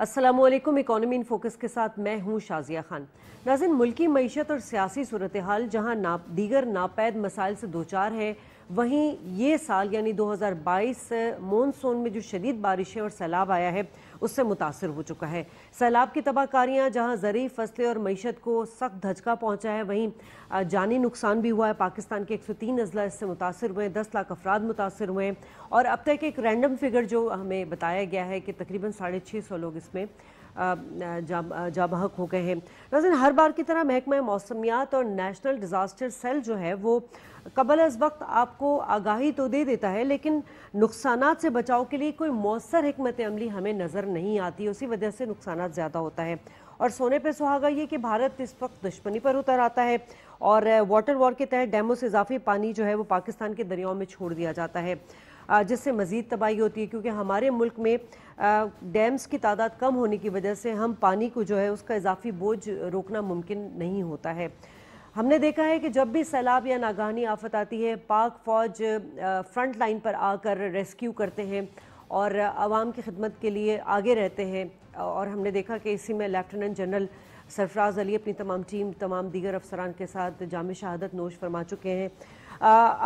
Aslam economy in focus के साथ मैं हूँ शाजिया खान नाजिन मुल्की मीशत और सियासी सूरत हाल जहाँ ना दीगर नापैद मसाइल से दो चार हैं वहीं ये साल यानी 2022 मानसून में जो शदीद बारिशें और सैलाब आया है उससे मुतासर हो चुका है सैलाब की तबाहकारियाँ जहाँ ज़रूरी फसलें और मीशत को सख्त धचका पहुँचा है वहीं जानी नुकसान भी हुआ है पाकिस्तान के 103 अजला इससे मुतासर हुए हैं दस लाख अफराद मुतासर हुए हैं और अब तक एक रैंडम फिगर जो हमें बताया गया है कि तकरीबन साढ़े छः सौ लोग इसमें जा बहक हो गए हैं नजर हर बार की तरह महकमा मौसमियात और नेशनल डिज़ास्टर सेल जो है वो कबल अज वक्त आपको आगाही तो दे देता है लेकिन नुकसान से बचाव के लिए कोई मौसर हमत अमली हमें नज़र नहीं आती उसी वजह से नुकसान ज़्यादा होता है और सोने पे सुहागा ये कि भारत इस वक्त दुश्मनी पर उतर आता है और वाटर वॉर के तहत डैमों से इजाफी पानी जो है वो पाकिस्तान के दरियाओं में छोड़ दिया जाता है जिससे मज़ीद तबाही होती है क्योंकि हमारे मुल्क में डैम्स की तादाद कम होने की वजह से हम पानी को जो है उसका इजाफी बोझ रोकना मुमकिन नहीं होता है हमने देखा है कि जब भी सैलाब या नागानी आफत आती है पाक फ़ौज फ्रंट लाइन पर आकर रेस्क्यू करते हैं और आवाम की खिदमत के लिए आगे रहते हैं और हमने देखा कि इसी में लेफ्टिनेंट जनरल सरफराज अली अपनी तमाम टीम तमाम दीगर अफसरान के साथ जाम शहादत नोश फरमा चुके हैं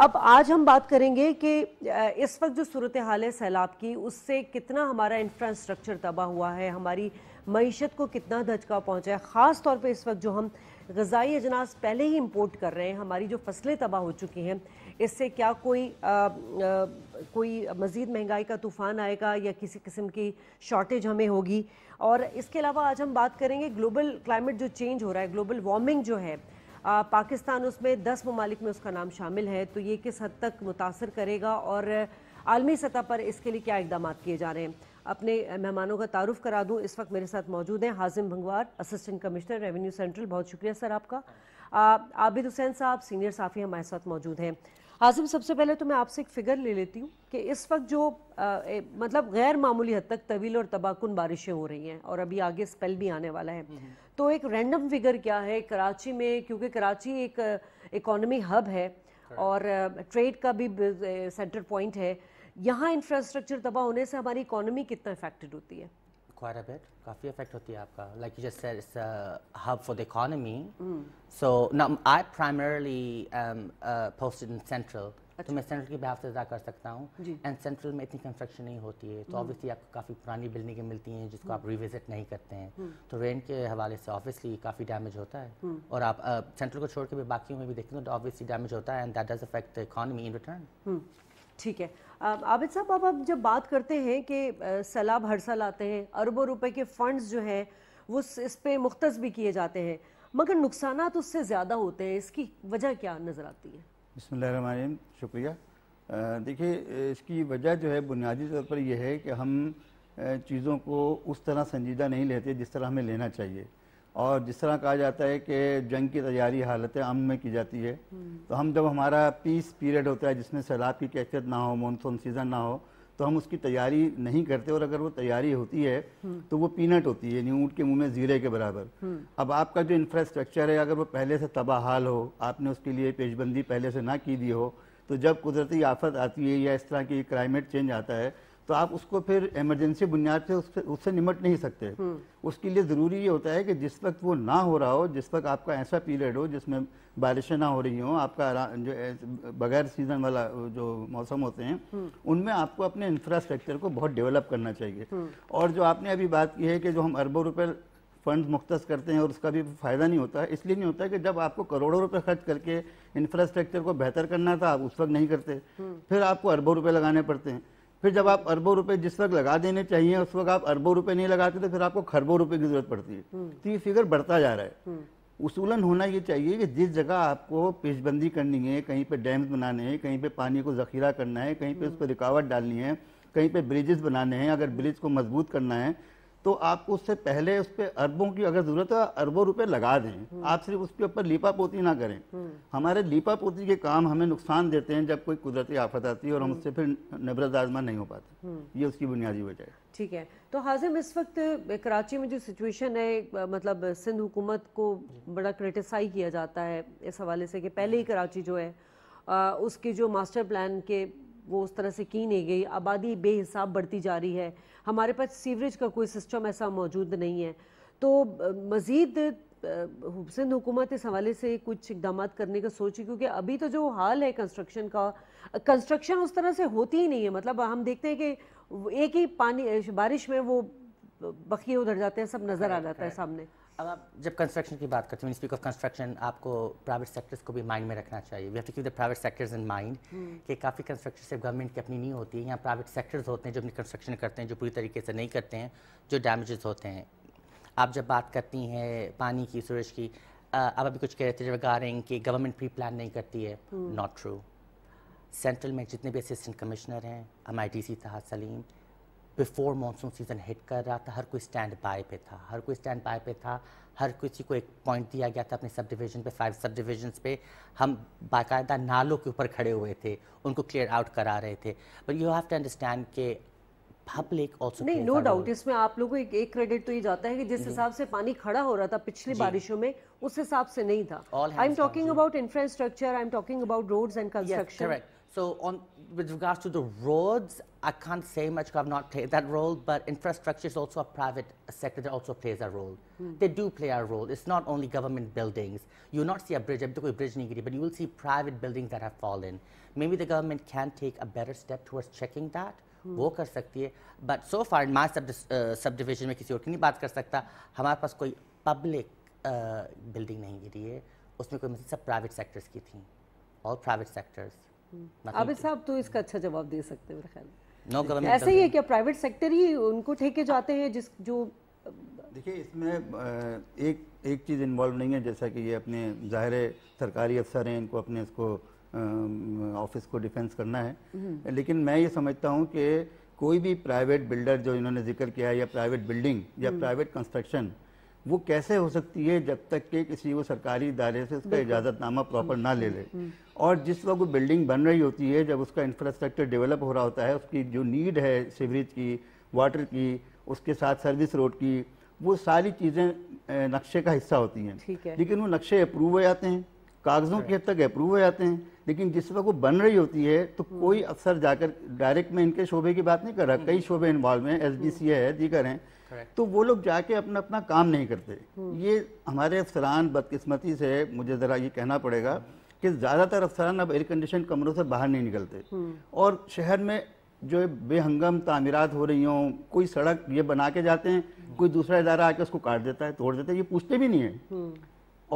अब आज हम बात करेंगे कि इस वक्त जो सूरत हाल है सैलाब की उससे कितना हमारा इंफ्रास्ट्रक्चर तबाह हुआ है हमारी मीशत को कितना धचका पहुँचा है ख़ास तौर पर इस वक्त जो हम गजाई अजनास पहले ही इम्पोर्ट कर रहे हैं हमारी जो फसलें तबाह हो चुकी हैं इससे क्या कोई आ, आ, कोई मज़ीद महंगाई का तूफ़ान आएगा या किसी किस्म की शॉर्टेज हमें होगी और इसके अलावा आज हम बात करेंगे ग्लोबल क्लाइमेट जो चेंज हो रहा है ग्लोबल वार्मिंग जो है आ, पाकिस्तान उसमें दस ममालिक में उसका नाम शामिल है तो ये किस हद तक मुतासर करेगा और आलमी सतह पर इसके लिए क्या इकदाम किए जा रहे हैं अपने मेहमानों का तारुफ करा दूं इस वक्त मेरे साथ मौजूद हैं Hazim Bhangwar assistant commissioner revenue central बहुत शुक्रिया सर आपका आबिद हुसैन साहब सीनियर साफ़ी हमारे साथ मौजूद हैं हाजिम सबसे पहले तो मैं आपसे एक फ़िगर ले लेती हूँ कि इस वक्त जो आ, ए, मतलब गैर मामूली हद तक तवील और तबाकुन बारिशें हो रही हैं और अभी आगे स्पेल भी आने वाला है हम्म। तो एक रैंडम फिगर क्या है कराची में क्योंकि कराची एक इकोनॉमी हब है और ट्रेड का भी सेंटर पॉइंट है यहाँ इंफ्रास्ट्रक्चर तबाह होने से हमारी इकोनॉमी कितना अफेक्टेड होती है quite काफ़ी इफेक्ट होती है आपका like you just it's a hub for the economy so now I primarily posted in central तो मैं सेंट्रल की बिहाफ से ज़्यादा कर सकता हूँ एंड सेंट्रल में इतनी कंस्ट्रक्शन नहीं होती है तो ऑब्वियसली hmm. आपको काफ़ी पुरानी बिल्डिंगें मिलती हैं जिसको hmm. आप रिविजिट नहीं करते हैं hmm. तो रेंट के हवाले से ऑब्वियसली काफ़ी डैमेज होता है और आप सेंट्रल uh, को छोड़ के भी बाकी में भी देखें तो ऑब्वियसली डैमेज होता है and that does affect the economy in return ठीक है आबिद साहब अब जब बात करते हैं कि सैलाब हर साल आते हैं अरबों रुपए के फंड्स जो हैं वो इस पर मुख्त भी किए जाते हैं मगर नुकसान उससे ज़्यादा होते हैं इसकी वजह क्या नज़र आती है बसमीम शुक्रिया देखिए इसकी वजह जो है बुनियादी तौर पर यह है कि हम चीज़ों को उस तरह संजीदा नहीं लेते जिस तरह हमें लेना चाहिए और जिस तरह कहा जाता है कि जंग की तैयारी हालत अमन में की जाती है तो हम जब हमारा पीस पीरियड होता है जिसमें सैलाब की कैफियत ना हो मानसून सीज़न ना हो तो हम उसकी तैयारी नहीं करते और अगर वो तैयारी होती है तो वो पीनट होती है ऊँट के मुंह में ज़ीरे के बराबर अब आपका जो इंफ्रास्ट्रक्चर है अगर वो पहले से तबाहाल हो आपने उसके लिए पेशबंदी पहले से ना की दी हो तो जब कुदरती आफत आती है या इस तरह की क्लाइमेट चेंज आता है तो आप उसको फिर इमरजेंसी बुनियाद से उससे उससे निमट नहीं सकते हम्म। उसके लिए ज़रूरी ये होता है कि जिस वक्त वो ना हो रहा हो जिस वक्त आपका ऐसा पीरियड हो जिसमें बारिशें ना हो रही हों आपका जो बगैर सीज़न वाला जो मौसम होते हैं हम्म। उनमें आपको अपने इंफ्रास्ट्रक्चर को बहुत डेवलप करना चाहिए हम्म। और जो आपने अभी बात की है कि जो हम अरबों रुपये फंड मुख्त करते हैं और उसका भी फ़ायदा नहीं होता है इसलिए नहीं होता है कि जब आपको करोड़ों रुपए खर्च करके इंफ्रास्ट्रक्चर को बेहतर करना था आप उस वक्त नहीं करते फिर आपको अरबों रुपए लगाने पड़ते हैं फिर जब आप अरबों रुपए जिस वक्त लगा देने चाहिए उस वक्त आप अरबों रुपए नहीं लगाते तो फिर आपको खरबों रुपए की जरूरत पड़ती है हम्म। तो ये फिगर बढ़ता जा रहा है हम्म। उसूलन होना ये चाहिए कि जिस जगह आपको पेशबंदी करनी है कहीं पे डैम्स बनाने हैं कहीं पे पानी को जखीरा करना है कहीं पे हम्म। उस पर रुकावट डालनी है कहीं पे ब्रिजेस बनाने हैं अगर ब्रिज को मजबूत करना है तो आपको उससे पहले उस पर अरबों की अगर ज़रूरत है अरबों रुपए लगा दें हम्म। आप सिर्फ उसके ऊपर लीपा पोती ना करें हम्म। हमारे लीपा पोती के काम हमें नुकसान देते हैं जब कोई कुदरती आफत आती है और हम हम्म। उससे फिर नबरत आजमा नहीं हो पाते ये उसकी बुनियादी वजह है ठीक है तो हाजिम इस वक्त कराची में जो सिचुएशन है मतलब सिंध हुकूमत को बड़ा क्रिटिसाइज किया जाता है इस हवाले से कि पहले ही कराची जो है उसके जो मास्टर प्लान के वो उस तरह से की नहीं गई आबादी बेहिसाब बढ़ती जा रही है हमारे पास सीवरेज का कोई सिस्टम ऐसा मौजूद नहीं है तो मज़ीद सिंध हुकूमत इस हवाले से कुछ इकदाम करने का सोची क्योंकि अभी तो जो हाल है कंस्ट्रक्शन का कंस्ट्रक्शन उस तरह से होती ही नहीं है मतलब हम देखते हैं कि एक ही पानी बारिश में वो बखिए उधर जाते हैं सब नजर आ जाता है सामने अब आप जब कंस्ट्रक्शन की बात करते हैं स्पीक ऑफ कंस्ट्रक्शन आपको प्राइवेट सेक्टर्स को भी माइंड में रखना चाहिए we have to keep the private sectors in mind कि काफ़ी कंस्ट्रक्शन से गवर्नमेंट की अपनी नहीं होती है यहाँ प्राइवेट सेक्टर्स होते हैं जो अपनी कंस्ट्रक्शन करते हैं जो पूरी तरीके से नहीं करते हैं जो डैमेजेस होते हैं आप जब बात करती हैं पानी की सूरज की आप अभी कुछ कह रहे थे रिगार्डिंग कि गवर्नमेंट प्री प्लान नहीं करती है नॉट ट्रू सेंट्रल में जितने भी असिस्टेंट कमिश्नर हैं आई D C Taha Saleem before monsoon season hit कर रहा था हर कोई स्टैंड बाय पे था हर कोई स्टैंड बाय पे था हर किसी को एक पॉइंट दिया गया था अपने सब डिवीज़न पे फाइव सब डिवीजन्स पे हम बाकायदा नालों के ऊपर खड़े हुए थे उनको क्लियर आउट करा रहे थे but you have to understand के पब्लिक ऑल्सो नहीं नो डाउट इसमें आप लोगों को एक एक क्रेडिट तो ये जाता है कि जिस हिसाब से पानी खड़ा हो रहा था पिछली बारिशों में उस हिसाब से नहीं था I am talking about infrastructure I am talking about roads and construction So on, with regards to the roads, I can't say much because I've not played that role, but infrastructure is also a private sector that also plays a role. Mm. They do play a role. It's not only government buildings. You'll not see a bridge, a bridge but you will see private buildings that have fallen. Maybe the government can take a better step towards checking that. Hmm. वो कर सकती है But so far, in sub division uh, में किसी और की नहीं बात कर सकता हमारे पास कोई पब्लिक uh, private sectors. गिरी है all private sectors. हम्म। आबिद साहब तो इसका अच्छा जवाब दे सकते हैं मेरे ख्याल में ऐसा ही है क्या प्राइवेट सेक्टर ही उनको ठेके जाते हैं जिस जो देखिए इसमें एक एक चीज़ इन्वॉल्व नहीं है जैसा कि ये अपने ज़ाहिर सरकारी अफसर हैं इनको अपने इसको ऑफिस को डिफेंस करना है हम्म। लेकिन मैं ये समझता हूँ कि कोई भी प्राइवेट बिल्डर जो इन्होंने जिक्र किया या प्राइवेट बिल्डिंग या प्राइवेट हम्म। कंस्ट्रक्शन वो कैसे हो सकती है जब तक कि किसी वो सरकारी इदारे से उसका इजाज़तनामा प्रॉपर ना ले ले हम्म, हम्म। और जिस वक्त वो बिल्डिंग बन रही होती है जब उसका इंफ्रास्ट्रक्चर डेवलप हो रहा होता है उसकी जो नीड है सीवरेज की वाटर की उसके साथ सर्विस रोड की वो सारी चीज़ें नक्शे का हिस्सा होती हैं है। लेकिन वो नक्शे अप्रूव हो जाते हैं कागज़ों की हद तक अप्रूव हो जाते हैं लेकिन जिस वक्त वो बन रही होती है तो हम्म। कोई अफसर जाकर डायरेक्ट में इनके शोबे की बात नहीं कर रहा कई शोबे इन्वॉल्व हैं एस है दीकर हैं तो वो लोग जाके अपना अपना काम नहीं करते हम्म। ये हमारे अफसरान बदकिस्मती से मुझे ज़रा ये कहना पड़ेगा कि ज़्यादातर अफसरान अब एयर कंडीशन कमरों से बाहर नहीं निकलते हम्म। और शहर में जो बेहंगम तमीरत हो रही हों कोई सड़क ये बना के जाते हैं कोई दूसरा इदारा आके उसको काट देता है तोड़ देता है ये पूछते भी नहीं है हम्म।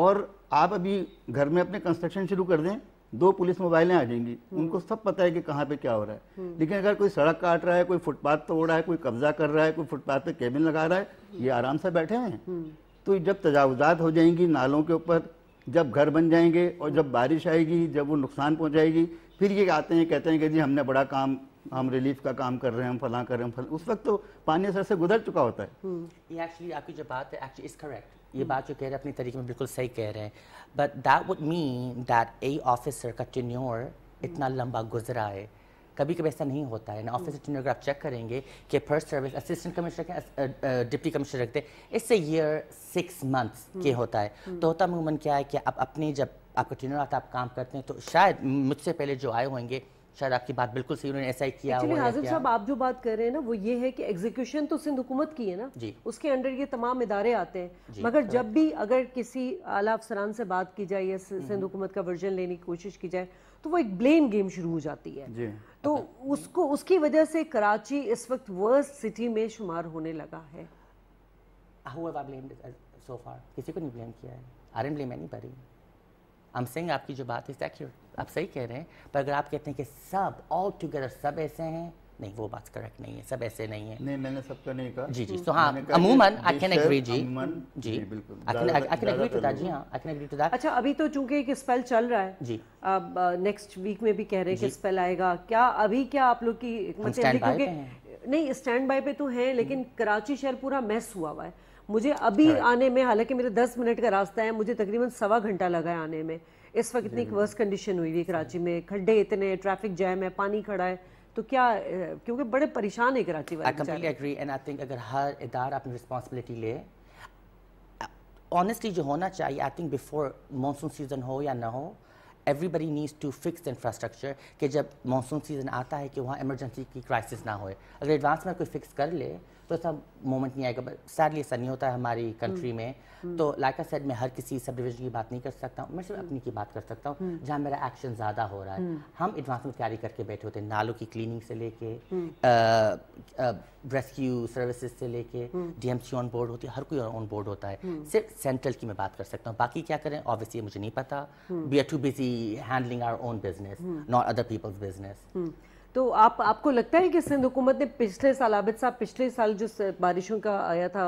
और आप अभी घर में अपने कंस्ट्रक्शन शुरू कर दें दो पुलिस मोबाइलें आ जाएंगी हम्म। उनको सब पता है कि कहाँ पे क्या हो रहा है हम्म। लेकिन अगर कोई सड़क काट रहा है कोई फुटपाथ तोड़ रहा है कोई कब्जा कर रहा है कोई फुटपाथ पे केबिन लगा रहा है हम्म। ये आराम से बैठे हैं तो जब तजावजात हो जाएंगी नालों के ऊपर जब घर बन जाएंगे और जब बारिश आएगी जब वो नुकसान पहुँचाएगी फिर ये आते हैं कहते हैं कि जी हमने बड़ा काम हम रिलीफ का काम कर रहे हैं हम फला कर रहे हैं उस वक्त तो पानी असर से गुजर चुका होता है एक्चुअली आपकी जो बात है एक्चुअली इज करेक्ट ये हम्म। बात जो कह रहे हैं अपने तरीके में बिल्कुल सही कह रहे हैं but that would mean that a officer का टिन्योर इतना हम्म। लंबा गुजरा है कभी कभी ऐसा नहीं होता है ना ऑफिसर टिन्योर अगर आप चेक करेंगे कि फर्स्ट सर्विस असिस्टेंट कमिश्नर के डिप्टी कमिश्नर रखते हैं इससे ईयर सिक्स मंथ्स के हम्म। होता है तो होता मूमन क्या है कि आप अपने जब आपका टिन्योर आता है आप काम करते हैं तो शायद मुझसे पहले जो आए होंगे शायद आपकी बात बिल्कुल सही उन्होंने ऐसा ही किया Actually, हाजिर साहब आप जो बात कर रहे हैं ना वो ये है कि एग्जीक्यूशन तो सिंध हुकूमत की है ना उसके अंडर ये तमाम इदारे आते हैं मगर जब भी अगर किसी आला अफसरान से बात की जाए या सिंध हम्म। हुकूमत का वर्जन लेने की कोशिश की जाए तो वो एक ब्लेम गेम शुरू हो जाती है तो उसको उसकी वजह से कराची इस वक्त वर्स्ट सिटी में शुमार होने लगा है uh, किसी को नहीं ब्लेम किया है आर एम ब्लेम है नहीं पा रही हम सिंह आपकी जो बात है आप सही कह रहे हैं पर अगर आप कहते हैं कि सब ऑल टुगेदर सब ऐसे हैं नहीं वो बात करेक्ट नहीं है सब ऐसे नहीं है नहीं मैंने सबका नहीं कहा जी जी हम्म। तो हाँ अमूमन आई कैन एग्री जी जी बिल्कुल I can agree to that जी हाँ I can agree to that अच्छा अभी तो चूंकि एक स्पेल चल रहा है जी अब नेक्स्ट वीक में भी कह रहे हैं कि स्पेल आएगा क्या अभी क्या आप लोग की मतलब नहीं स्टैंड बाय पे तो है लेकिन हम्म। कराची शहर पूरा मैस हुआ हुआ है मुझे अभी आने में हालांकि मेरे दस मिनट का रास्ता है मुझे तकरीबन सवा घंटा लगा है आने में इस वक्त इतनी वर्स कंडीशन हुई हुई कराची में खड्डे इतने ट्रैफिक जैम है पानी खड़ा है तो क्या क्योंकि बड़े परेशान है कराची वाले एग्री एंड आई थिंक अगर हर इदारा अपनी रिस्पॉन्सिबिलिटी ले ऑनेस्टली जो होना चाहिए I think before monsoon season हो या ना हो everybody needs to fix infrastructure कि जब मानसून सीज़न आता है कि वहाँ इमरजेंसी की क्राइसिस ना होए अगर एडवांस में कोई फिक्स कर ले तो ऐसा मोमेंट नहीं आएगा बट सैडली ऐसा नहीं होता है हमारी कंट्री हम्म, में हम्म। तो लाइक आई सेड मैं हर किसी सब डिविजन की बात नहीं कर सकता हूँ मैं सिर्फ हम्म। अपनी की बात कर सकता हूँ जहाँ मेरा एक्शन ज़्यादा हो रहा है हम एडवांस में तैयारी करके बैठे होते हैं नालों की क्लीनिंग से लेके रेस्क्यू सर्विसेज से लेके डीएमसी ऑन बोर्ड होती है हर कोई ऑन बोर्ड होता है सिर्फ सेंट्रल की मैं बात कर सकता हूँ बाकी क्या करें ऑब्वियसली मुझे नहीं पता we are too busy handling our own business not other people's business तो आप आपको लगता है कि सिंध हुकूमत ने पिछले साल आबिद साहब पिछले साल जो बारिशों का आया था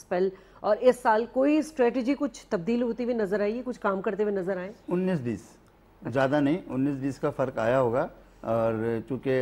स्पेल और इस साल कोई स्ट्रेटजी कुछ तब्दील होती हुई नज़र आई है कुछ काम करते हुए नज़र आए उन्नीस बीस ज़्यादा नहीं उन्नीस बीस का फ़र्क आया होगा और चूँकि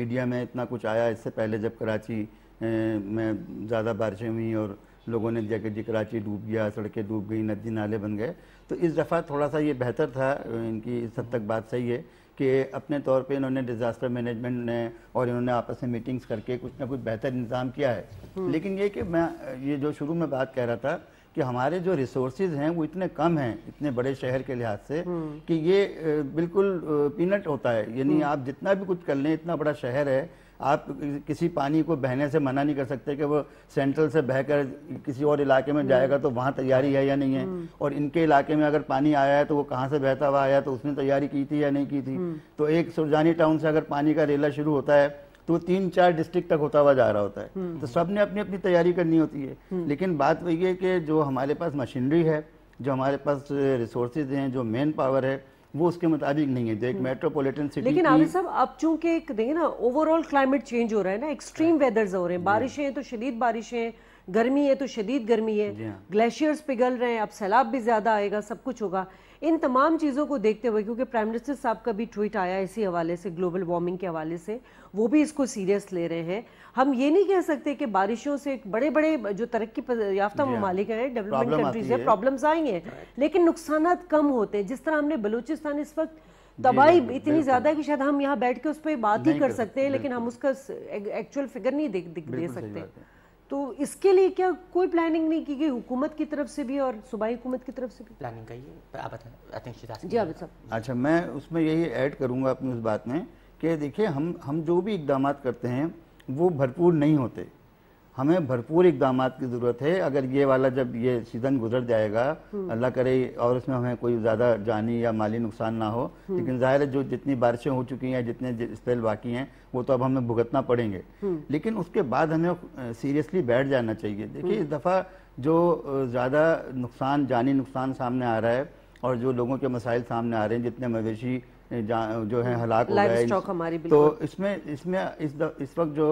मीडिया में इतना कुछ आया इससे पहले जब कराची में ज़्यादा बारिशें हुई और लोगों ने दिया कि जी कराची डूब गया सड़कें डूब गई नदी नाले बन गए तो इस दफ़ा थोड़ा सा ये बेहतर था इनकी इस हद तक बात सही है कि अपने तौर पे इन्होंने डिज़ास्टर मैनेजमेंट ने और इन्होंने आपस में मीटिंग्स करके कुछ ना कुछ बेहतर इंतजाम किया है हम्म। लेकिन ये कि मैं ये जो शुरू में बात कह रहा था कि हमारे जो रिसोर्स हैं वो इतने कम हैं इतने बड़े शहर के लिहाज से हम्म। कि ये बिल्कुल पीनट होता है यानी हम्म। आप जितना भी कुछ कर लें इतना बड़ा शहर है आप किसी पानी को बहने से मना नहीं कर सकते कि वो सेंट्रल से बहकर किसी और इलाके में जाएगा तो वहाँ तैयारी है या नहीं है हम्म। और इनके इलाके में अगर पानी आया है तो वो कहाँ से बहता हुआ आया तो उसने तैयारी की थी या नहीं की थी हम्म। तो एक सुरजानी टाउन से अगर पानी का रेला शुरू होता है तो वो तीन चार डिस्ट्रिक्ट तक होता हुआ जा रहा होता है हम्म। तो सब ने अपनी अपनी तैयारी करनी होती है लेकिन बात वही है कि जो हमारे पास मशीनरी है जो हमारे पास रिसोर्सेज हैं जो मेन पावर है वो उसके मुताबिक नहीं है जो एक मेट्रोपोलिटन सिटी लेकिन आमिर साहब अब चूंकि एक देखिए ना ओवरऑल क्लाइमेट चेंज हो रहा है ना एक्सट्रीम वेदर्स हो रहे हैं बारिशें हैं तो शदीद बारिशें गर्मी है तो शदीद गर्मी है ग्लेशियर्स पिघल रहे हैं अब सैलाब भी ज़्यादा आएगा सब कुछ होगा इन तमाम चीज़ों को देखते हुए क्योंकि प्राइम मिनिस्टर साहब का भी ट्वीट आया इसी हवाले से ग्लोबल वार्मिंग के हवाले से वो भी इसको सीरियस ले रहे हैं हम ये नहीं कह सकते कि बारिशों से बड़े बड़े जो तरक्की याफ्ता हाँ। ममालिक हैं डेवलपमेंट कंट्रीज हैं प्रॉब्लम्स आएंगे लेकिन नुकसान कम होते हैं जिस तरह हमने बलूचिस्तान इस वक्त तबाही हाँ, इतनी ज्यादा है कि शायद हम यहाँ बैठ के उस पर बात ही कर सकते हैं लेकिन हम उसका एक्चुअल फिगर नहीं दे, दे सकते तो इसके लिए क्या कोई प्लानिंग नहीं की गई हुकूमत की तरफ से भी और सूबाई हुकूमत की तरफ से भी प्लानिंग कही है आप बताएं जी आबिद साहब अच्छा मैं उसमें यही ऐड करूंगा अपनी उस बात में कि देखिए हम हम जो भी इकदाम करते हैं वो भरपूर नहीं होते हमें भरपूर इकदाम की ज़रूरत है अगर ये वाला जब ये सीज़न गुजर जाएगा हम्म। अल्लाह करे और उसमें हमें कोई ज़्यादा जानी या माली नुकसान ना हो हम्म। लेकिन ज़ाहिर है जो जितनी बारिशें हो चुकी हैं जितने स्पेल बाकी हैं वो तो अब हमें भुगतना पड़ेंगे हम्म। लेकिन उसके बाद हमें सीरियसली बैठ जाना चाहिए देखिए इस दफ़ा जो ज़्यादा नुकसान जानी नुकसान सामने आ रहा है और जो लोगों के मसाइल सामने आ रहे हैं जितने मवेशी जो हैं हलाक हो गए तो इसमें इसमें इस इस वक्त जो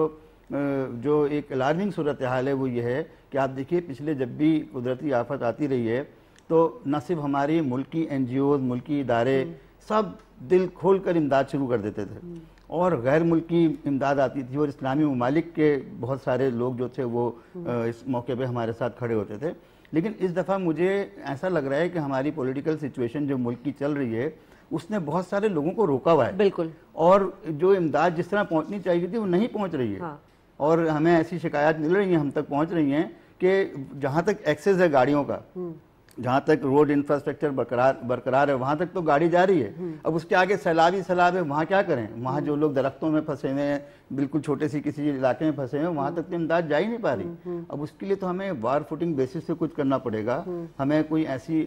जो एक अलार्मिंग सूरत हाल है वो ये है कि आप देखिए पिछले जब भी कुदरती आफत आती रही है तो न सिर्फ हमारी मुल्की एन जी ओज मुल्की इदारे हम्म। सब दिल खोल कर इमदाद शुरू कर देते थे हम्म। और गैर मुल्की इमदाद आती थी और इस्लामी ममालिक के बहुत सारे लोग जो थे वो हम्म। इस मौके पे हमारे साथ खड़े होते थे लेकिन इस दफ़ा मुझे ऐसा लग रहा है कि हमारी पॉलिटिकल सिचुएशन जो मुल्क की चल रही है उसने बहुत सारे लोगों को रोका हुआ है बिल्कुल और जो इमदाद जिस तरह पहुंचनी चाहिए थी वो नहीं पहुंच रही है हाँ। और हमें ऐसी शिकायत मिल रही हैं हम तक पहुंच रही हैं कि जहाँ तक एक्सेस है गाड़ियों का हम्म। जहाँ तक रोड इंफ्रास्ट्रक्चर बरकरार बरकरार है वहाँ तक तो गाड़ी जा रही है हम्म। अब उसके आगे सैलाबी ही सैलाब है वहाँ क्या करें वहाँ जो लोग दरख्तों में फंसे हुए हैं बिल्कुल छोटे सी किसी इलाके में फंसे हुए हैं वहाँ हम्म। तक तो इमदाद जा ही नहीं पा रही हम्म, अब उसके लिए तो हमें वार फुटिंग बेसिस से कुछ करना पड़ेगा हमें कोई ऐसी